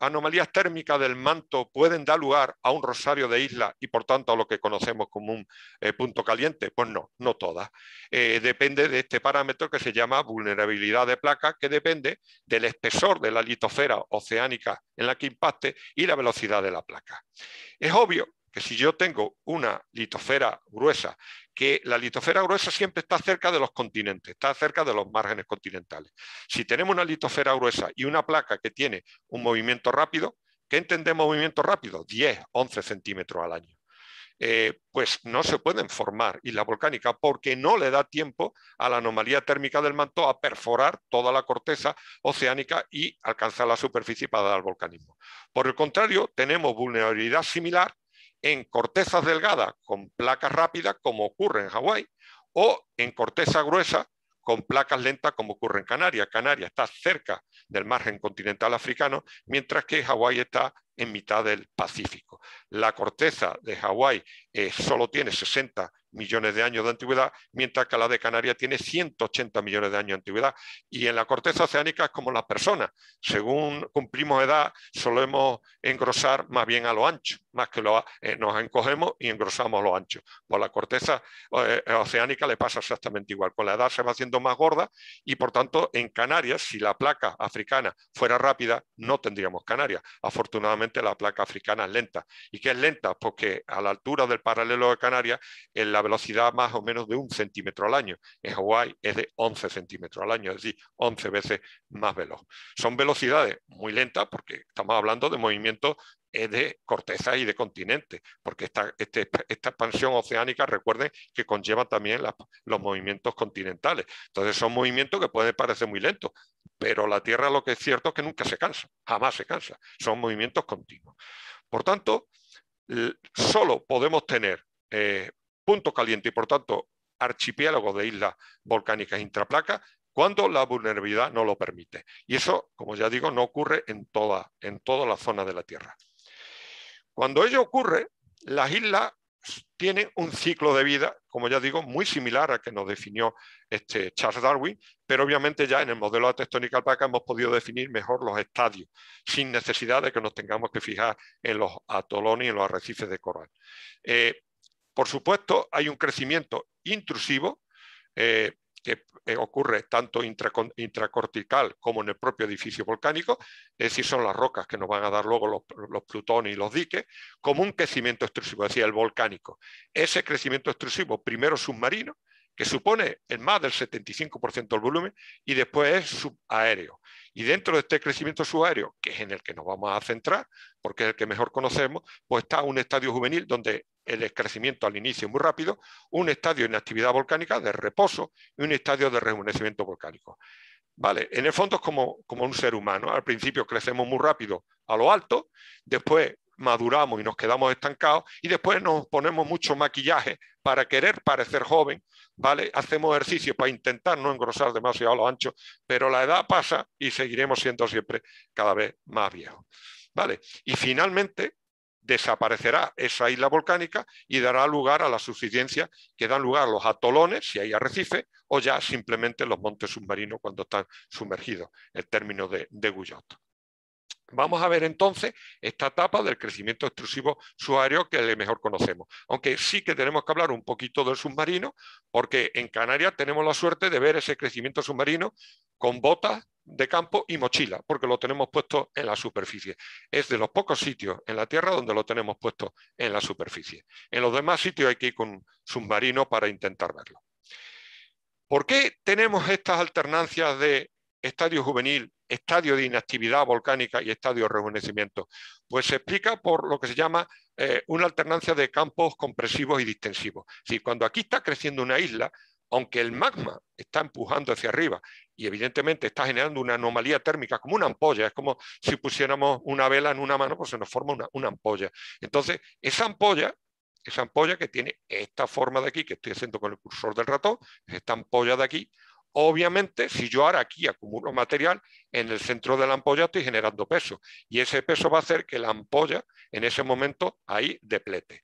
anomalías térmicas del manto pueden dar lugar a un rosario de isla y por tanto a lo que conocemos como un eh, punto caliente? Pues no, no todas. Eh, depende de este parámetro que se llama vulnerabilidad de placa, que depende del espesor de la litosfera oceánica en la que impacte y la velocidad de la placa. Es obvio que si yo tengo una litosfera gruesa que la litosfera gruesa siempre está cerca de los continentes, está cerca de los márgenes continentales. Si tenemos una litosfera gruesa y una placa que tiene un movimiento rápido, ¿qué entendemos movimiento rápido? 10, 11 centímetros al año. Eh, pues no se pueden formar islas volcánicas porque no le da tiempo a la anomalía térmica del manto a perforar toda la corteza oceánica y alcanzar la superficie para dar al volcanismo. Por el contrario, tenemos vulnerabilidad similar en cortezas delgadas con placas rápidas, como ocurre en Hawái, o en corteza gruesa con placas lentas, como ocurre en Canarias. Canarias está cerca del margen continental africano, mientras que Hawái está en mitad del Pacífico. La corteza de Hawái eh, solo tiene 60 millones de años de antigüedad, mientras que la de Canarias tiene 180 millones de años de antigüedad. Y en la corteza oceánica es como las personas. Según cumplimos edad, solemos engrosar más bien a lo ancho, más que lo, eh, nos encogemos y engrosamos a lo ancho. Por la corteza eh, oceánica le pasa exactamente igual. Con la edad se va haciendo más gorda y, por tanto, en Canarias, si la placa africana fuera rápida, no tendríamos Canarias. Afortunadamente, la placa africana es lenta. ¿Y qué es lenta? Porque a la altura del paralelo de Canarias, en la velocidad más o menos de un centímetro al año. En Hawái es de 11 centímetros al año, es decir, 11 veces más veloz. Son velocidades muy lentas porque estamos hablando de movimientos eh, de corteza y de continente, porque esta, este, esta expansión oceánica, recuerden que conlleva también los movimientos continentales. Entonces son movimientos que pueden parecer muy lentos, pero la Tierra lo que es cierto es que nunca se cansa, jamás se cansa, son movimientos continuos. Por tanto, solo podemos tener eh, punto caliente y por tanto archipiélago de islas volcánicas intraplacas cuando la vulnerabilidad no lo permite. Y eso, como ya digo, no ocurre en toda, en toda la zona de la Tierra. Cuando ello ocurre, las islas tienen un ciclo de vida, como ya digo, muy similar al que nos definió este Charles Darwin, pero obviamente ya en el modelo de tectónica alpaca hemos podido definir mejor los estadios, sin necesidad de que nos tengamos que fijar en los atolones y en los arrecifes de coral. Eh, por supuesto, hay un crecimiento intrusivo eh, que eh, ocurre tanto intracortical como en el propio edificio volcánico, es decir, son las rocas que nos van a dar luego los, plutones y los diques, como un crecimiento extrusivo, es el volcánico. Ese crecimiento extrusivo, primero submarino, que supone el más del 75% del volumen, y después es subaéreo. Y dentro de este crecimiento subaéreo, que es en el que nos vamos a centrar, porque es el que mejor conocemos, pues está un estadio juvenil donde el crecimiento al inicio muy rápido, un estadio en inactividad volcánica, de reposo, y un estadio de rejuvenecimiento volcánico. Vale, en el fondo es como, como un ser humano. Al principio crecemos muy rápido a lo alto, después maduramos y nos quedamos estancados y después nos ponemos mucho maquillaje para querer parecer joven, ¿vale? Hacemos ejercicio para intentar no engrosar demasiado los anchos, pero la edad pasa y seguiremos siendo siempre cada vez más viejos, ¿vale? Y finalmente, desaparecerá esa isla volcánica y dará lugar a la suficiencia que dan lugar a los atolones, si hay arrecife, o ya simplemente los montes submarinos cuando están sumergidos, el término de, Guyot. Vamos a ver entonces esta etapa del crecimiento extrusivo suario que mejor conocemos. Aunque sí que tenemos que hablar un poquito del submarino, porque en Canarias tenemos la suerte de ver ese crecimiento submarino con botas de campo y mochila, porque lo tenemos puesto en la superficie. Es de los pocos sitios en la Tierra donde lo tenemos puesto en la superficie. En los demás sitios hay que ir con submarino para intentar verlo. ¿Por qué tenemos estas alternancias de estadio juvenil, estadio de inactividad volcánica y estadio de rejuvenecimiento? Pues se explica por lo que se llama eh, una alternancia de campos compresivos y distensivos. decir, cuando aquí está creciendo una isla, aunque el magma está empujando hacia arriba y evidentemente está generando una anomalía térmica, como una ampolla, es como si pusiéramos una vela en una mano, pues se nos forma una, ampolla. Entonces, esa ampolla, esa ampolla que tiene esta forma de aquí, que estoy haciendo con el cursor del ratón, esta ampolla de aquí, Obviamente, si yo ahora aquí acumulo material, en el centro de la ampolla estoy generando peso. Y ese peso va a hacer que la ampolla en ese momento ahí deplete.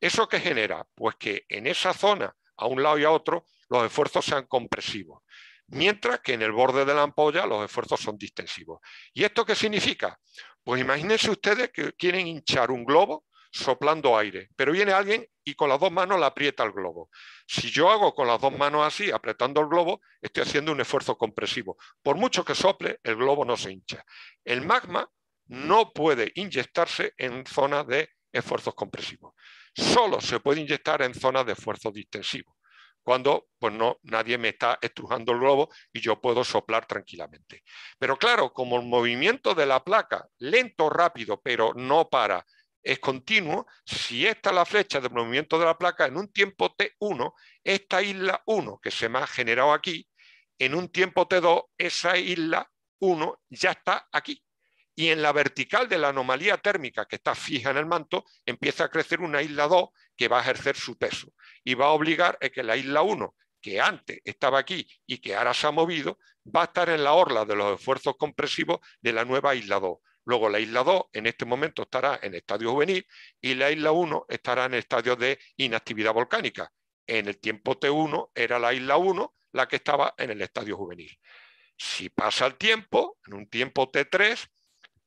¿Eso qué genera? Pues que en esa zona, a un lado y a otro, los esfuerzos sean compresivos mientras que en el borde de la ampolla los esfuerzos son distensivos. ¿Y esto qué significa? Pues imagínense ustedes que quieren hinchar un globo soplando aire, pero viene alguien y con las dos manos la aprieta el globo. Si yo hago con las dos manos así, apretando el globo, estoy haciendo un esfuerzo compresivo. Por mucho que sople, el globo no se hincha. El magma no puede inyectarse en zonas de esfuerzos compresivos. Solo se puede inyectar en zonas de esfuerzos distensivos cuando pues no, nadie me está estrujando el globo y yo puedo soplar tranquilamente. Pero claro, como el movimiento de la placa, lento, rápido, pero no para, es continuo, si esta es la flecha del movimiento de la placa en un tiempo T1, esta isla 1 que se me ha generado aquí, en un tiempo T2, esa isla 1 ya está aquí. Y en la vertical de la anomalía térmica que está fija en el manto, empieza a crecer una isla 2 que va a ejercer su peso y va a obligar a que la isla 1, que antes estaba aquí y que ahora se ha movido, va a estar en la orla de los esfuerzos compresivos de la nueva isla 2. Luego la isla 2 en este momento estará en estadio juvenil y la isla 1 estará en estadio de inactividad volcánica. En el tiempo T1 era la isla 1 la que estaba en el estadio juvenil. Si pasa el tiempo, en un tiempo T3,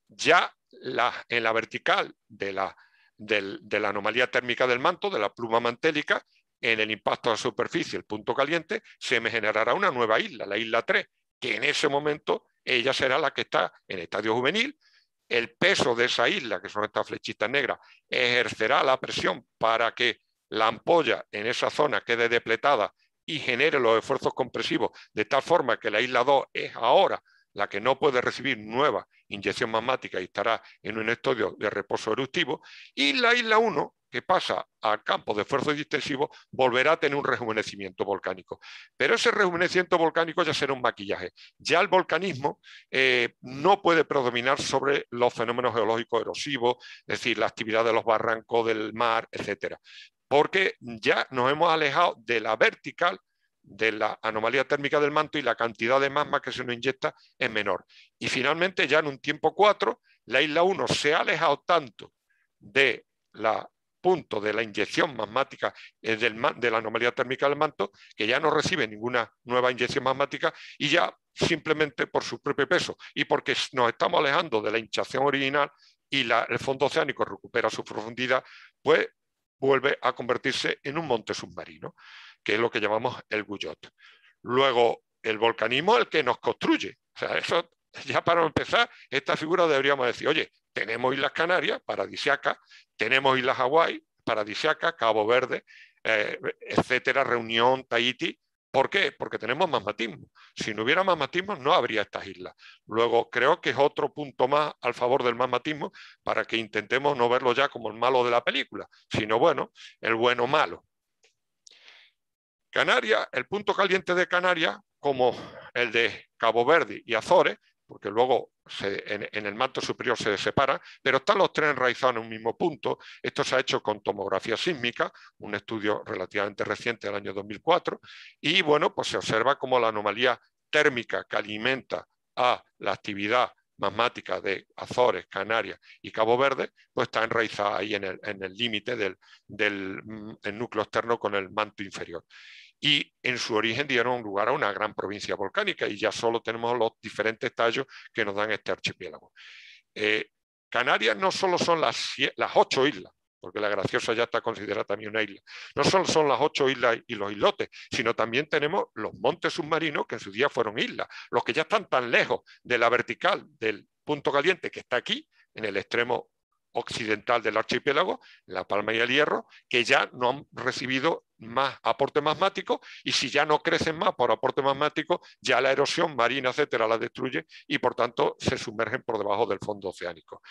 ya la, en la vertical de la, de la anomalía térmica del manto, de la pluma mantélica, en el impacto a la superficie, el punto caliente, se me generará una nueva isla, la isla 3, que en ese momento ella será la que está en estadio juvenil. El peso de esa isla, que son estas flechitas negras, ejercerá la presión para que la ampolla en esa zona quede depletada y genere los esfuerzos compresivos, de tal forma que la isla 2 es ahora la que no puede recibir nueva inyección magmática y estará en un estudio de reposo eruptivo, y la isla 1 que pasa a campo de esfuerzo distensivo volverá a tener un rejuvenecimiento volcánico. Pero ese rejuvenecimiento volcánico ya será un maquillaje. Ya el volcanismo eh, no puede predominar sobre los fenómenos geológicos erosivos, es decir, la actividad de los barrancos del mar, etcétera, porque ya nos hemos alejado de la vertical de la anomalía térmica del manto y la cantidad de magma que se nos inyecta es menor. Y finalmente, ya en un tiempo 4, la isla 1 se ha alejado tanto de la punto de la inyección magmática del, de la anomalía térmica del manto, que ya no recibe ninguna nueva inyección magmática y ya simplemente por su propio peso y porque nos estamos alejando de la hinchación original y el fondo oceánico recupera su profundidad, pues vuelve a convertirse en un monte submarino, que es lo que llamamos el Guyot. Luego, el volcanismo el que nos construye. O sea, eso ya para empezar, esta figura deberíamos decir, oye, tenemos Islas Canarias, paradisiaca, tenemos Islas Hawái, paradisiacas, Cabo Verde, eh, etcétera, Reunión, Tahití. ¿Por qué? Porque tenemos magmatismo. Si no hubiera magmatismo, no habría estas islas. Luego, creo que es otro punto más al favor del magmatismo, para que intentemos no verlo ya como el malo de la película, sino bueno, el bueno malo. Canarias, el punto caliente de Canarias, como el de Cabo Verde y Azores, porque luego en, el manto superior se separa, pero están los tres enraizados en un mismo punto. Esto se ha hecho con tomografía sísmica, un estudio relativamente reciente del año 2004, y bueno, pues se observa como la anomalía térmica que alimenta a la actividad magmática de Azores, Canarias y Cabo Verde, pues está enraizada ahí en el límite del, mm, núcleo externo con el manto inferior y en su origen dieron lugar a una gran provincia volcánica y ya solo tenemos los diferentes tallos que nos dan este archipiélago. Eh, Canarias no solo son las, las ocho islas, porque la Graciosa ya está considerada también una isla. No solo son las ocho islas y los islotes, sino también tenemos los montes submarinos, que en su día fueron islas, los que ya están tan lejos de la vertical del punto caliente, que está aquí, en el extremo occidental del archipiélago, La Palma y el Hierro, que ya no han recibido más aporte magmático y si ya no crecen más por aporte magmático, ya la erosión marina, etcétera, la destruye y por tanto se sumergen por debajo del fondo oceánico.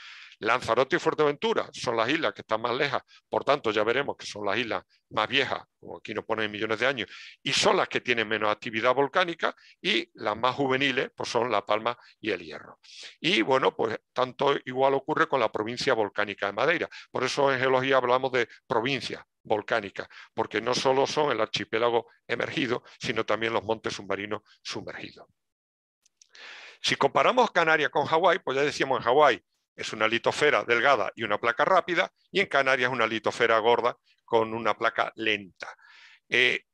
Lanzarote y Fuerteventura son las islas que están más lejas, por tanto ya veremos que son las islas más viejas, como aquí nos ponen millones de años, y son las que tienen menos actividad volcánica y las más juveniles pues son La Palma y El Hierro. Y bueno, pues tanto igual ocurre con la provincia volcánica de Madeira. Por eso en geología hablamos de provincia volcánica, porque no solo son el archipiélago emergido, sino también los montes submarinos sumergidos. Si comparamos Canarias con Hawái, pues ya decíamos en Hawái, es una litosfera delgada y una placa rápida, y en Canarias una litosfera gorda con una placa lenta. Eh,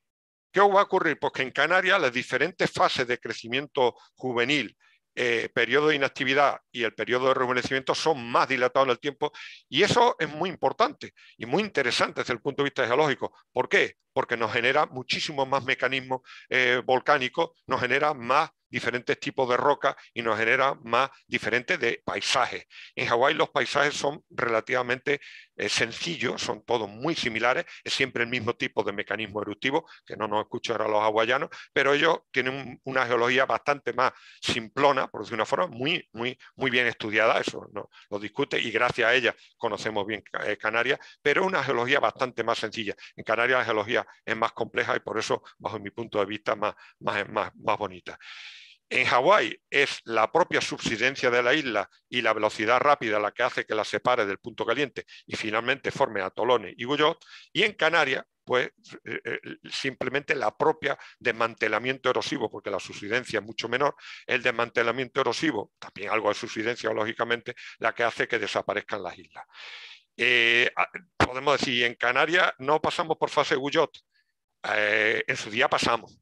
¿Qué va a ocurrir? Pues que en Canarias las diferentes fases de crecimiento juvenil, eh, periodo de inactividad y el periodo de rejuvenecimiento son más dilatados en el tiempo y eso es muy importante y muy interesante desde el punto de vista geológico. ¿Por qué? Porque nos genera muchísimos más mecanismos eh, volcánicos, nos genera más diferentes tipos de rocas y nos genera más diferentes de paisajes. En Hawái los paisajes son relativamente eh, sencillos, son todos muy similares, es siempre el mismo tipo de mecanismo eruptivo, que no nos escuchan ahora los hawaianos, pero ellos tienen una geología bastante más simplona, por de una forma, muy, muy, muy bien estudiada, eso no, lo discute y gracias a ella conocemos bien eh, Canarias, pero una geología bastante más sencilla. En Canarias la geología es más compleja y por eso, bajo mi punto de vista, más, más, más, más bonita. En Hawái es la propia subsidencia de la isla y la velocidad rápida la que hace que la separe del punto caliente y finalmente forme atolones y guyot. Y en Canarias, pues eh, eh, simplemente la propia desmantelamiento erosivo, porque la subsidencia es mucho menor, el desmantelamiento erosivo, también algo de subsidencia lógicamente, la que hace que desaparezcan las islas. Eh, podemos decir, en Canarias no pasamos por fase Guyot, en su día pasamos,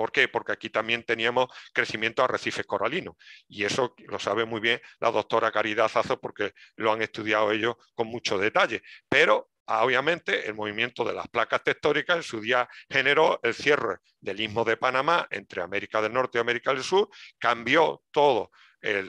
¿Por qué? Porque aquí también teníamos crecimiento de arrecifes coralinos. Y eso lo sabe muy bien la doctora Caridad Zazo porque lo han estudiado ellos con mucho detalle. Pero ah, obviamente el movimiento de las placas tectóricas en su día generó el cierre del istmo de Panamá entre América del Norte y América del Sur, cambió todo eh,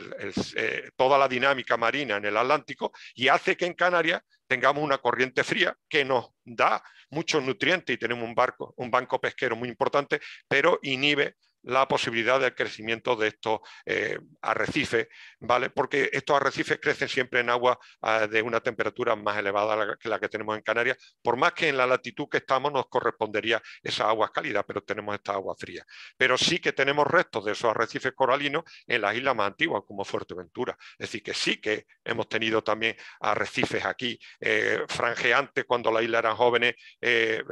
toda la dinámica marina en el Atlántico y hace que en Canarias tengamos una corriente fría que nos da muchos nutrientes y tenemos un, barco, un banco pesquero muy importante, pero inhibe la posibilidad del crecimiento de estos eh, arrecifes, ¿vale? Porque estos arrecifes crecen siempre en agua ah, de una temperatura más elevada que la que tenemos en Canarias, por más que en la latitud que estamos nos correspondería esa agua cálida, pero tenemos esta agua fría. Pero sí que tenemos restos de esos arrecifes coralinos en las islas más antiguas, como Fuerteventura. Es decir, que sí que hemos tenido también arrecifes aquí, eh, franjeantes cuando las islas eran jóvenes, eh,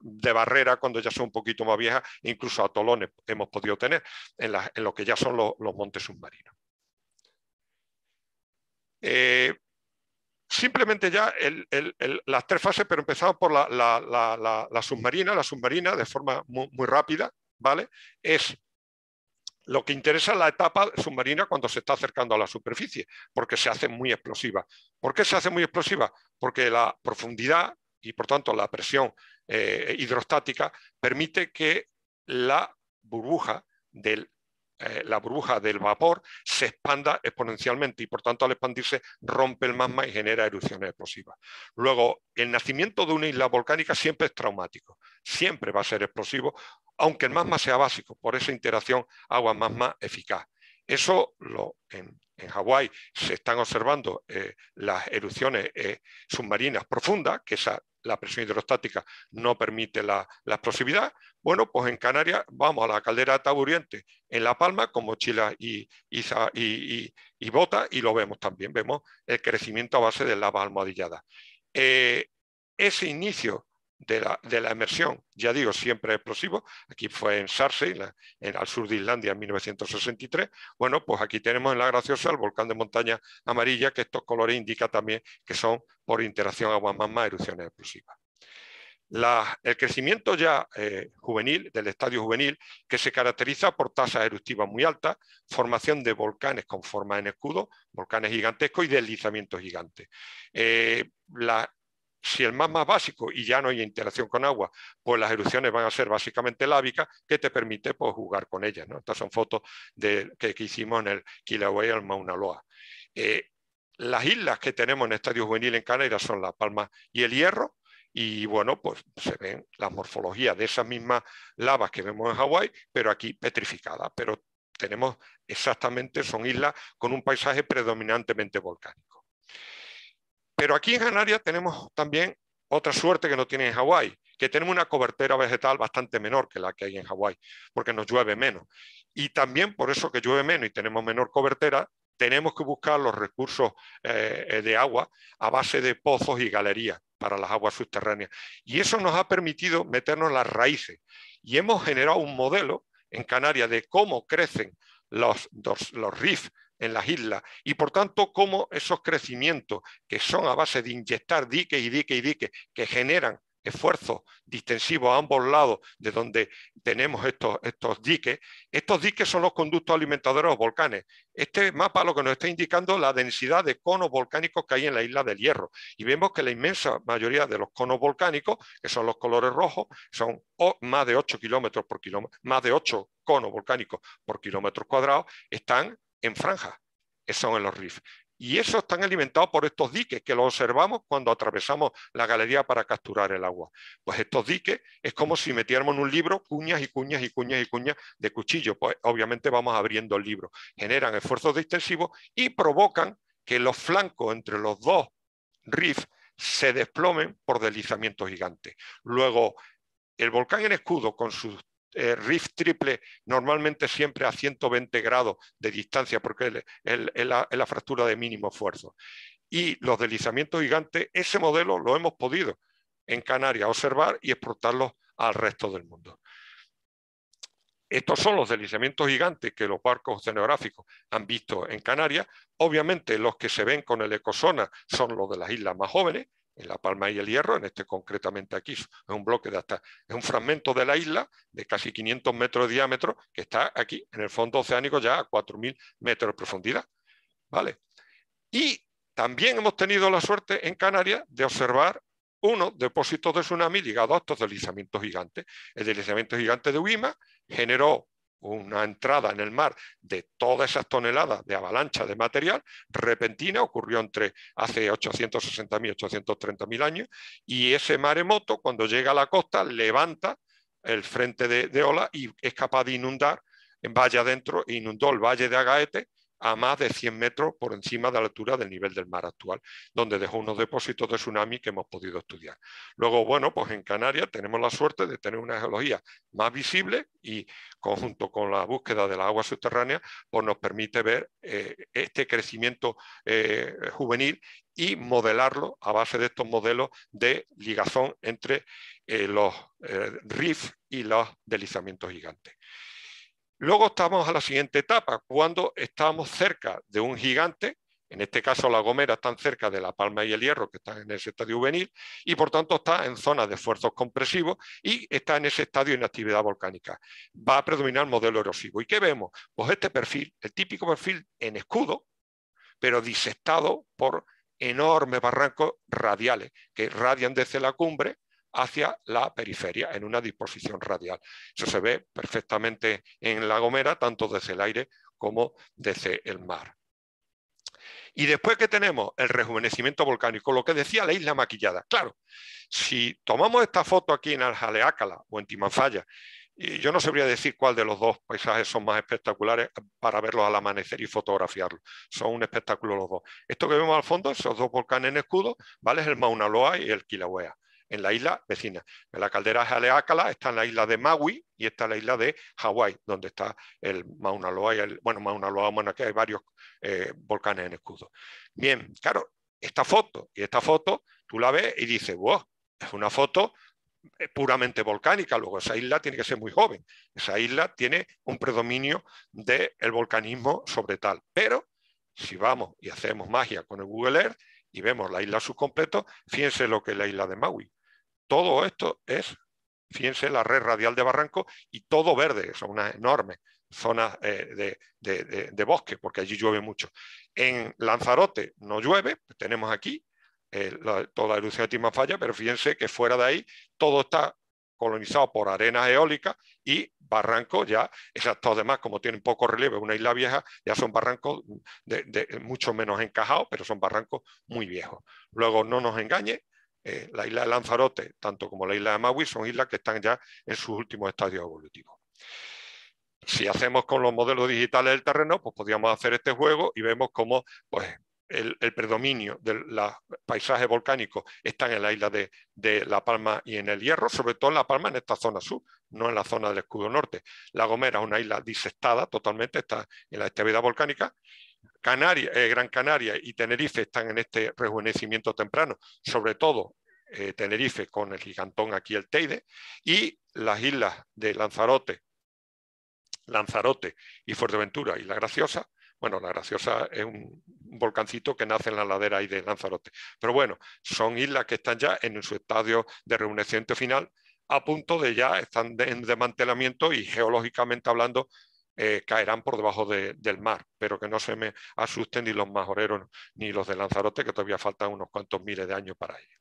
de barrera cuando ya son un poquito más viejas, incluso atolones hemos podido tener en, lo que ya son los, montes submarinos. Eh, simplemente ya las tres fases, pero empezamos por la, submarina. La submarina, de forma muy, rápida, ¿vale? Es lo que interesa la etapa submarina cuando se está acercando a la superficie, porque se hace muy explosiva. ¿Por qué se hace muy explosiva? Porque la profundidad y por tanto la presión eh, hidrostática permite que la burbuja del eh, la burbuja del vapor se expanda exponencialmente y por tanto al expandirse rompe el magma y genera erupciones explosivas. Luego, el nacimiento de una isla volcánica siempre es traumático, siempre va a ser explosivo, aunque el magma sea básico, por esa interacción agua-magma eficaz. Eso lo, en, en Hawái se están observando eh, las erupciones eh, submarinas profundas, que esa la presión hidrostática no permite la, la explosividad, bueno, pues en Canarias vamos a la caldera taburiente en La Palma con mochila y, y, y, bota y lo vemos también, vemos el crecimiento a base de lava almohadillada. Eh, ese inicio de la, emersión, ya digo, siempre explosivo, aquí fue en Sarsey, en, al sur de Islandia en 1963, bueno, pues aquí tenemos en La Graciosa el volcán de montaña amarilla, que estos colores indican también que son por interacción agua-magma erupciones explosivas. el crecimiento ya eh, juvenil, del estadio juvenil, que se caracteriza por tasas eruptivas muy altas, formación de volcanes con forma en escudo, volcanes gigantescos y deslizamientos gigantes. Eh, si el más básico y ya no hay interacción con agua, pues las erupciones van a ser básicamente lábicas, que te permite pues, jugar con ellas. Estas son fotos que, hicimos en el Kilauea, el Mauna Loa. Eh, las islas que tenemos en Estadio Juvenil en Canarias son La Palma y el Hierro, y bueno, pues se ven las morfologías de esas mismas lavas que vemos en Hawái, pero aquí petrificadas, pero tenemos exactamente, son islas con un paisaje predominantemente volcánico. Pero aquí en Canarias tenemos también otra suerte que no tiene en Hawái, que tenemos una cobertera vegetal bastante menor que la que hay en Hawái, porque nos llueve menos. Y también por eso que llueve menos y tenemos menor cobertera, tenemos que buscar los recursos eh, eh, de agua a base de pozos y galerías para las aguas subterráneas. Y eso nos ha permitido meternos las raíces. Y hemos generado un modelo en Canarias de cómo crecen los, los, en las islas. Y por tanto, como esos crecimientos que son a base de inyectar diques y diques y diques que generan esfuerzos distensivos a ambos lados de donde tenemos estos, estos diques. Estos diques son los conductos alimentadores los volcanes. Este mapa lo que nos está indicando la densidad de conos volcánicos que hay en la isla del Hierro. Y vemos que la inmensa mayoría de los conos volcánicos, que son los colores rojos, son más de 8 kilómetros por kilómetro, más de 8 conos volcánicos por kilómetro cuadrado, están en franja, son en los riffs. Y eso están alimentados por estos diques que lo observamos cuando atravesamos la galería para capturar el agua. Pues estos diques es como si metiéramos en un libro cuñas y cuñas y cuñas y cuñas de cuchillo. Pues obviamente vamos abriendo el libro. Generan esfuerzos distensivos y provocan que los flancos entre los dos riffs se desplomen por deslizamiento gigante Luego, el volcán en escudo, con sus eh, rift triple normalmente siempre a 120 grados de distancia porque es la, fractura de mínimo esfuerzo. Y los deslizamientos gigantes, ese modelo lo hemos podido en Canarias observar y exportarlo al resto del mundo. Estos son los deslizamientos gigantes que los barcos oceanográficos han visto en Canarias. Obviamente los que se ven con el ecosona son los de las islas más jóvenes, en La Palma y el Hierro, en este concretamente aquí, es un bloque de hasta, es un fragmento de la isla de casi 500 metros de diámetro que está aquí en el fondo oceánico ya a 4.000 metros de profundidad. ¿Vale? Y también hemos tenido la suerte en Canarias de observar unos depósitos de tsunami ligados a estos deslizamientos gigantes. El deslizamiento gigante de Uima generó una entrada en el mar de todas esas toneladas de avalancha de material repentina ocurrió entre hace 860.000 830.000 años y ese maremoto cuando llega a la costa levanta el frente de, de ola y es capaz de inundar en valle adentro inundó el valle de Agaete a más de 100 metros por encima de la altura del nivel del mar actual, donde dejó unos depósitos de tsunami que hemos podido estudiar. Luego, bueno, pues en Canarias tenemos la suerte de tener una geología más visible y conjunto con la búsqueda de la agua subterránea pues nos permite ver eh, este crecimiento eh, juvenil y modelarlo a base de estos modelos de ligazón entre eh, los RIF y los deslizamientos gigantes. Luego estamos a la siguiente etapa, cuando estamos cerca de un gigante, en este caso La Gomera está cerca de La Palma y el Hierro, que están en ese estadio juvenil, y por tanto está en zona de esfuerzos compresivos y está en ese estadio de inactividad volcánica. Va a predominar el modelo erosivo. ¿Y qué vemos? Pues este perfil, el típico perfil en escudo, pero disectado por enormes barrancos radiales que radian desde la cumbre hacia la periferia en una disposición radial. Eso se ve perfectamente en La Gomera, tanto desde el aire como desde el mar. Y después que tenemos el rejuvenecimiento volcánico, lo que decía la isla maquillada. Claro, si tomamos esta foto aquí en Aljaleácala o en Timanfaya, yo no sabría decir cuál de los dos paisajes son más espectaculares para verlos al amanecer y fotografiarlos. Son un espectáculo los dos. Esto que vemos al fondo, esos dos volcanes en escudo, ¿vale? es el Mauna Loa y el Kilauea en la isla vecina. En La caldera de Haleakala está en la isla de Maui y está la isla de Hawái, donde está el Mauna Loa y el, bueno, Mauna Loa, bueno, aquí hay varios eh, volcanes en escudo. Bien, claro, esta foto y esta foto tú la ves y dices, wow, es una foto eh, puramente volcánica, luego esa isla tiene que ser muy joven, esa isla tiene un predominio del volcanismo sobre tal, pero si vamos y hacemos magia con el Google Earth y vemos la isla subcompleto, su fíjense lo que es la isla de Maui. Todo esto es, fíjense, la red radial de Barranco y todo verde, son unas enormes zonas eh, de, bosque, porque allí llueve mucho. En Lanzarote no llueve, tenemos aquí eh, toda la erupción de falla. pero fíjense que fuera de ahí todo está colonizado por arenas eólicas y barrancos ya, exacto. Además, demás, como tienen poco relieve, una isla vieja, ya son barrancos mucho menos encajados, pero son barrancos muy viejos. Luego, no nos engañe, eh, la isla de Lanzarote, tanto como la isla de Maui, son islas que están ya en sus últimos estadios evolutivos. Si hacemos con los modelos digitales del terreno, pues podríamos hacer este juego y vemos cómo pues, el, predominio de los paisajes volcánicos está en la isla de, La Palma y en el Hierro, sobre todo en La Palma en esta zona sur, no en la zona del escudo norte. La Gomera es una isla disectada totalmente, está en la estabilidad volcánica eh, Gran Canaria y Tenerife están en este rejuvenecimiento temprano, sobre todo eh, Tenerife con el gigantón aquí el Teide, y las islas de Lanzarote, Lanzarote y Fuerteventura y La Graciosa, bueno, La Graciosa es un volcancito que nace en la ladera ahí de Lanzarote, pero bueno, son islas que están ya en su estadio de rejuvenecimiento final, a punto de ya, están en desmantelamiento y geológicamente hablando eh, caerán por debajo del mar, pero que no se me asusten ni los majoreros ni los de Lanzarote, que todavía faltan unos cuantos miles de años para ello.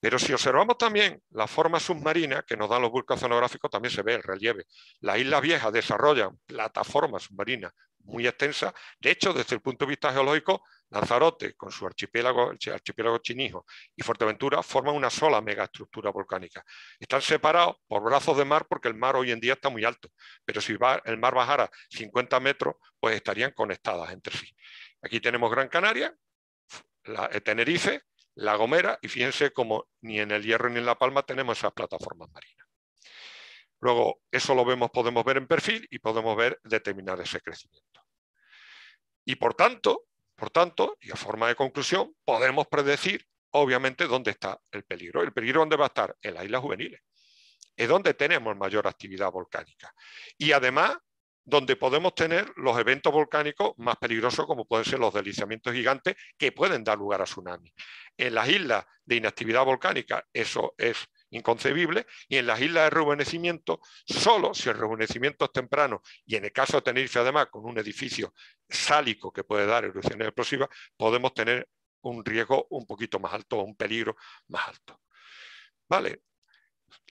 Pero si observamos también la forma submarina que nos dan los bulcos oceanográficos, también se ve el relieve. Las Islas Viejas desarrollan plataformas submarinas muy extensa. De hecho, desde el punto de vista geológico, Lanzarote, con su archipiélago, el archipiélago Chinijo, y Fuerteventura forman una sola megaestructura volcánica. Están separados por brazos de mar porque el mar hoy en día está muy alto, pero si el mar bajara 50 metros, pues estarían conectadas entre sí. Aquí tenemos Gran Canaria, la, eh, Tenerife, La Gomera, y fíjense como ni en el Hierro ni en La Palma tenemos esas plataformas marinas. Luego, eso lo vemos, podemos ver en perfil y podemos ver determinar ese crecimiento. Y por tanto, por tanto, y a forma de conclusión, podemos predecir, obviamente, dónde está el peligro. ¿El peligro dónde va a estar? En las islas juveniles. Es donde tenemos mayor actividad volcánica. Y además, donde podemos tener los eventos volcánicos más peligrosos, como pueden ser los deslizamientos gigantes, que pueden dar lugar a tsunamis. En las islas de inactividad volcánica, eso es inconcebible, y en las islas de rejuvenecimiento, solo si el rejuvenecimiento es temprano, y en el caso de tenerse además, con un edificio sálico que puede dar erupciones explosivas, podemos tener un riesgo un poquito más alto o un peligro más alto. Vale,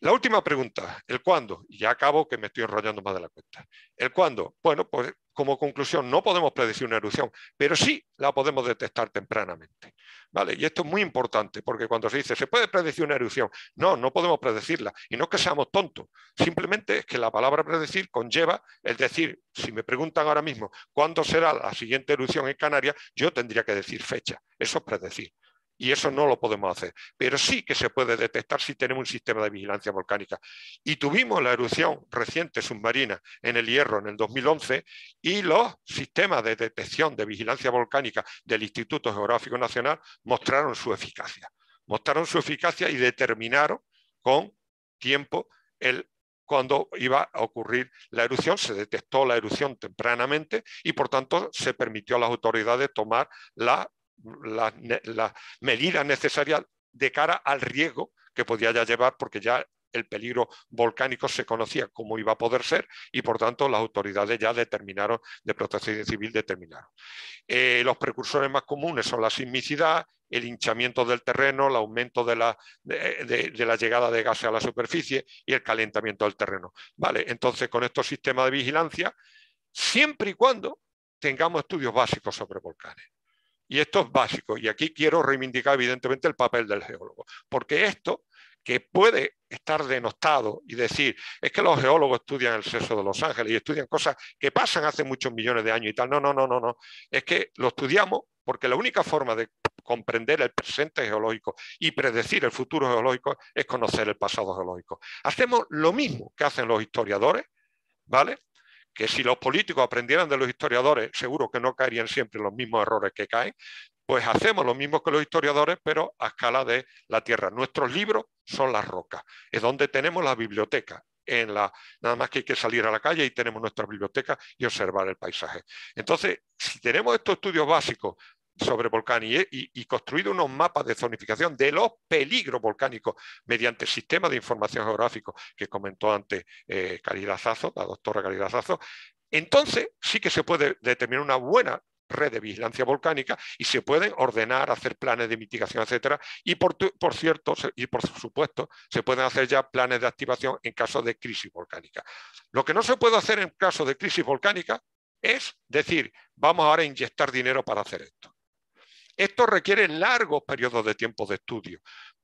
la última pregunta, el cuándo. Ya acabo que me estoy enrollando más de la cuenta. El cuándo. Bueno, pues como conclusión, no podemos predecir una erupción, pero sí la podemos detectar tempranamente. ¿Vale? Y esto es muy importante, porque cuando se dice, ¿se puede predecir una erupción? No, no podemos predecirla. Y no es que seamos tontos, simplemente es que la palabra predecir conlleva el decir, si me preguntan ahora mismo cuándo será la siguiente erupción en Canarias, yo tendría que decir fecha. Eso es predecir y eso no lo podemos hacer. Pero sí que se puede detectar si tenemos un sistema de vigilancia volcánica. Y tuvimos la erupción reciente submarina en el Hierro en el 2011 y los sistemas de detección de vigilancia volcánica del Instituto Geográfico Nacional mostraron su eficacia. Mostraron su eficacia y determinaron con tiempo el cuando iba a ocurrir la erupción. Se detectó la erupción tempranamente y, por tanto, se permitió a las autoridades tomar la las la medidas necesarias de cara al riesgo que podía ya llevar, porque ya el peligro volcánico se conocía como iba a poder ser y por tanto las autoridades ya determinaron, de protección civil determinaron. Eh, los precursores más comunes son la sismicidad, el hinchamiento del terreno, el aumento de la, de la llegada de gases a la superficie y el calentamiento del terreno. Vale, entonces con estos sistemas de vigilancia, siempre y cuando tengamos estudios básicos sobre volcanes. Y esto es básico. Y aquí quiero reivindicar evidentemente el papel del geólogo, porque esto que puede estar denostado y decir, es que los geólogos estudian el sexo de Los Ángeles y estudian cosas que pasan hace muchos millones de años y tal. No, no, no, no, no. Es que lo estudiamos porque la única forma de comprender el presente geológico y predecir el futuro geológico es conocer el pasado geológico. Hacemos lo mismo que hacen los historiadores, ¿vale? que si los políticos aprendieran de los historiadores, seguro que no caerían siempre los mismos errores que caen, pues hacemos lo mismo que los historiadores, pero a escala de la tierra. Nuestros libros son las rocas, es donde tenemos la biblioteca. En la, nada más que hay que salir a la calle y tenemos nuestra biblioteca y observar el paisaje. Entonces, si tenemos estos estudios básicos sobre volcán y, construido unos mapas de zonificación de los peligros volcánicos mediante el sistema de información geográfico que comentó antes eh, la doctora Caridad entonces sí que se puede determinar una buena red de vigilancia volcánica y se pueden ordenar, hacer planes de mitigación, etcétera. Y por, por, cierto, y por supuesto, se pueden hacer ya planes de activación en caso de crisis volcánica. Lo que no se puede hacer en caso de crisis volcánica es decir, vamos ahora a inyectar dinero para hacer esto. Esto requiere largos periodos de tiempo de estudio.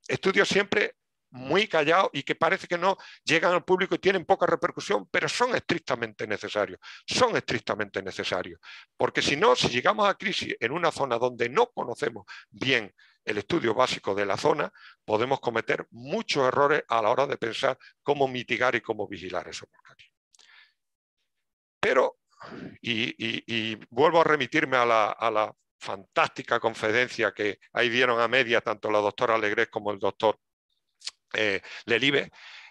Estudios siempre muy callados y que parece que no llegan al público y tienen poca repercusión, pero son estrictamente necesarios. Son estrictamente necesarios. Porque si no, si llegamos a crisis en una zona donde no conocemos bien el estudio básico de la zona, podemos cometer muchos errores a la hora de pensar cómo mitigar y cómo vigilar esos Pero, y, vuelvo a remitirme a la fantástica conferencia que ahí dieron a media tanto la doctora Alegres como el doctor eh,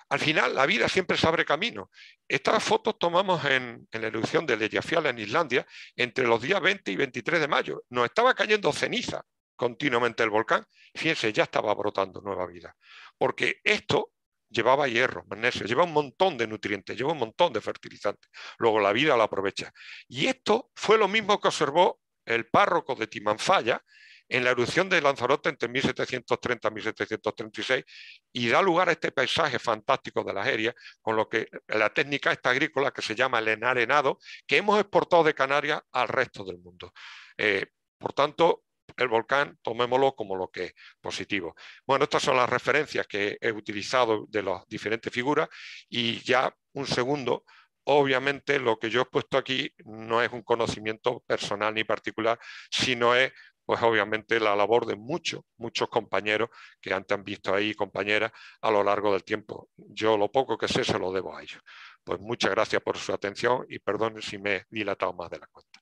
Al final, la vida siempre se abre camino. Estas fotos tomamos en, la erupción de Leyafial en Islandia entre los días 20 y 23 de mayo. Nos estaba cayendo ceniza continuamente el volcán. Fíjense, ya estaba brotando nueva vida. Porque esto llevaba hierro, magnesio, lleva un montón de nutrientes, lleva un montón de fertilizantes. Luego la vida la aprovecha. Y esto fue lo mismo que observó el párroco de Timanfaya en la erupción de Lanzarote entre 1730 y 1736 y da lugar a este paisaje fantástico de la Jeria, con lo que la técnica esta agrícola que se llama el enarenado, que hemos exportado de Canarias al resto del mundo. Eh, por tanto, el volcán, tomémoslo como lo que es positivo. Bueno, estas son las referencias que he utilizado de las diferentes figuras y ya un segundo obviamente lo que yo he puesto aquí no es un conocimiento personal ni particular, sino es pues obviamente la labor de muchos, muchos compañeros que antes han visto ahí, compañeras, a lo largo del tiempo. Yo lo poco que sé se lo debo a ellos. Pues muchas gracias por su atención y perdón si me he dilatado más de la cuenta.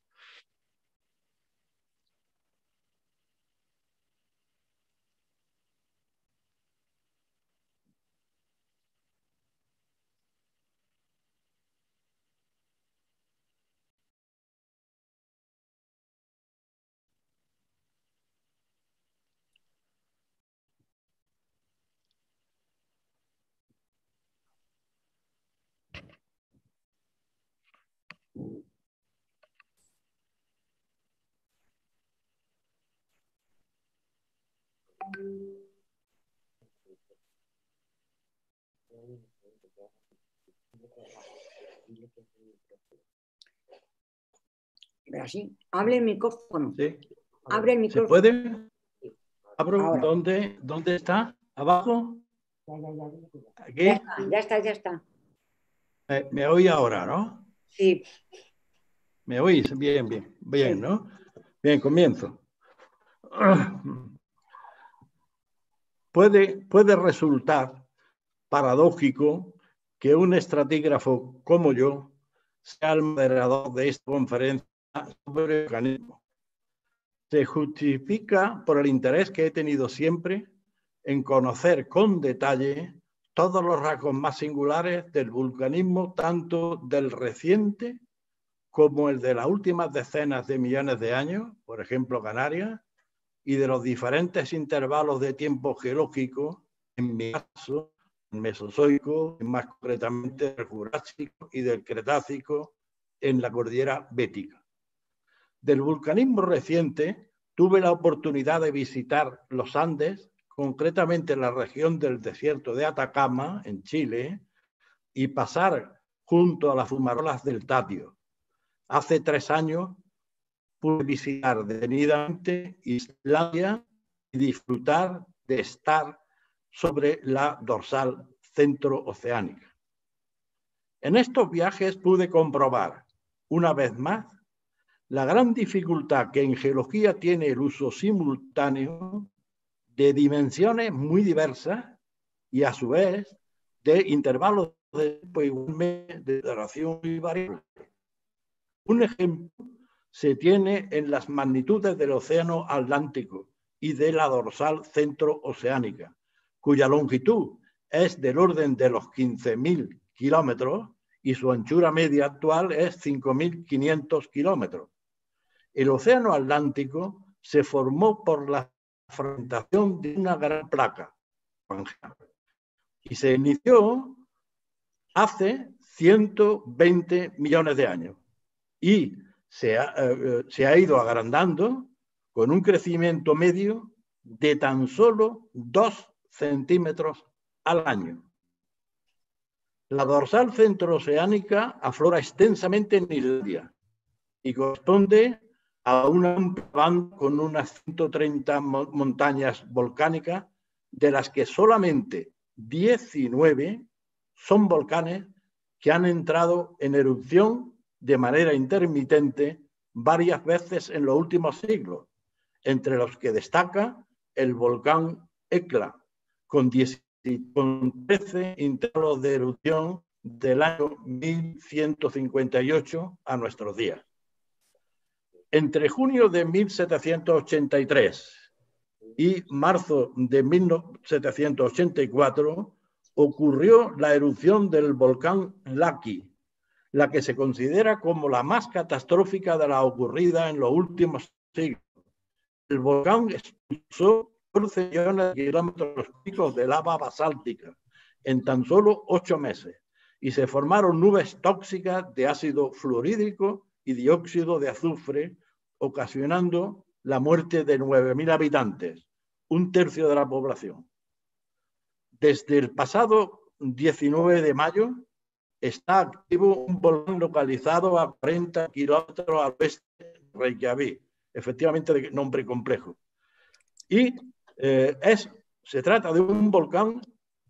Pero así, hable el micrófono. Sí. Abre el micrófono. ¿Se puede? ¿Abro? ¿Dónde, está? ¿Abajo? Aquí. Ya está, ya está. Ya está. me oí ahora, ¿no? Sí. ¿Me oís? Bien, bien, bien, ¿no? Bien, comienzo. Puede, puede resultar paradójico que un estratígrafo como yo sea el moderador de esta conferencia sobre el organismo. Se justifica por el interés que he tenido siempre en conocer con detalle todos los rasgos más singulares del vulcanismo, tanto del reciente como el de las últimas decenas de millones de años, por ejemplo Canarias, y de los diferentes intervalos de tiempo geológico, en mi caso, Mesozoico, más concretamente del Jurásico y del Cretácico en la cordillera bética. Del vulcanismo reciente tuve la oportunidad de visitar los Andes, concretamente la región del desierto de Atacama, en Chile, y pasar junto a las fumarolas del Tatio. Hace tres años pude visitar detenidamente Islandia y disfrutar de estar sobre la dorsal centrooceánica. En estos viajes pude comprobar, una vez más, la gran dificultad que en geología tiene el uso simultáneo de dimensiones muy diversas y a su vez de intervalos de tiempo de duración y variable. Un ejemplo se tiene en las magnitudes del océano Atlántico y de la dorsal centrooceánica, cuya longitud es del orden de los 15.000 kilómetros y su anchura media actual es 5.500 kilómetros. El Océano Atlántico se formó por la fragmentación de una gran placa y se inició hace 120 millones de años y se ha, eh, eh, se ha ido agrandando con un crecimiento medio de tan solo dos centímetros al año. La dorsal centrooceánica aflora extensamente en Islandia y corresponde a una banda con unas 130 montañas volcánicas, de las que solamente 19 son volcanes que han entrado en erupción de manera intermitente varias veces en los últimos siglos, entre los que destaca el volcán Ekla, con, 10, 13 intervalos de erupción del año 1158 a nuestros días. Entre junio de 1783 y marzo de 1784 ocurrió la erupción del volcán Laki, la que se considera como la más catastrófica de la ocurrida en los últimos siglos. El volcán expulsó 14 millones de kilómetros de lava basáltica en tan solo ocho meses y se formaron nubes tóxicas de ácido fluorídrico y dióxido de azufre, ocasionando la muerte de 9.000 habitantes, un tercio de la población. Desde el pasado 19 de mayo está activo un volcán localizado a 40 kilómetros al oeste de Reykjaví, efectivamente de nombre complejo, y eh, es, se trata de un volcán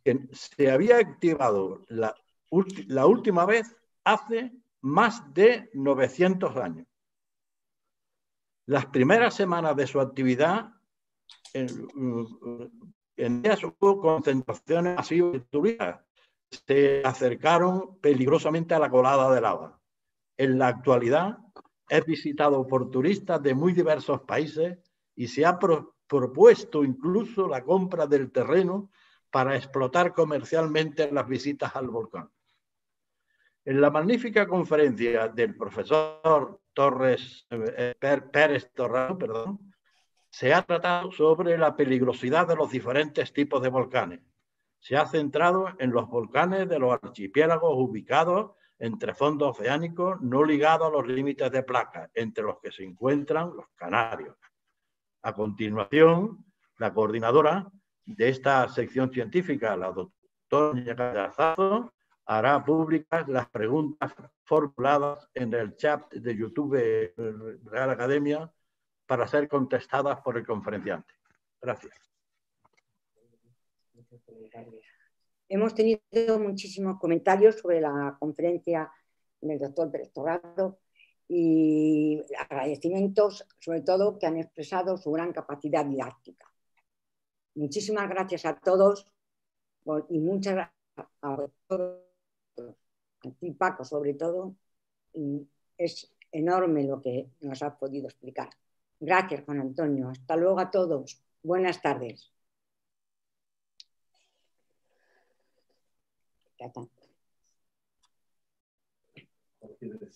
que se había activado la, última vez hace más de 900 años. Las primeras semanas de su actividad, en, mm, en ellas hubo concentraciones masivas de turistas. Se acercaron peligrosamente a la colada del agua. En la actualidad es visitado por turistas de muy diversos países y se ha propuesto incluso la compra del terreno para explotar comercialmente las visitas al volcán. En la magnífica conferencia del profesor Torres, eh, Pérez Torrano, se ha tratado sobre la peligrosidad de los diferentes tipos de volcanes. Se ha centrado en los volcanes de los archipiélagos ubicados entre fondos oceánicos no ligados a los límites de placa, entre los que se encuentran los Canarios, a continuación, la coordinadora de esta sección científica, la doctora Zazo, hará públicas las preguntas formuladas en el chat de YouTube eh, Real Academia para ser contestadas por el conferenciante. Gracias. Hemos tenido muchísimos comentarios sobre la conferencia del doctor Pérez y agradecimientos, sobre todo, que han expresado su gran capacidad didáctica. Muchísimas gracias a todos y muchas gracias a ti Paco sobre todo, es enorme lo que nos has podido explicar. Gracias, Juan Antonio. Hasta luego a todos. Buenas tardes.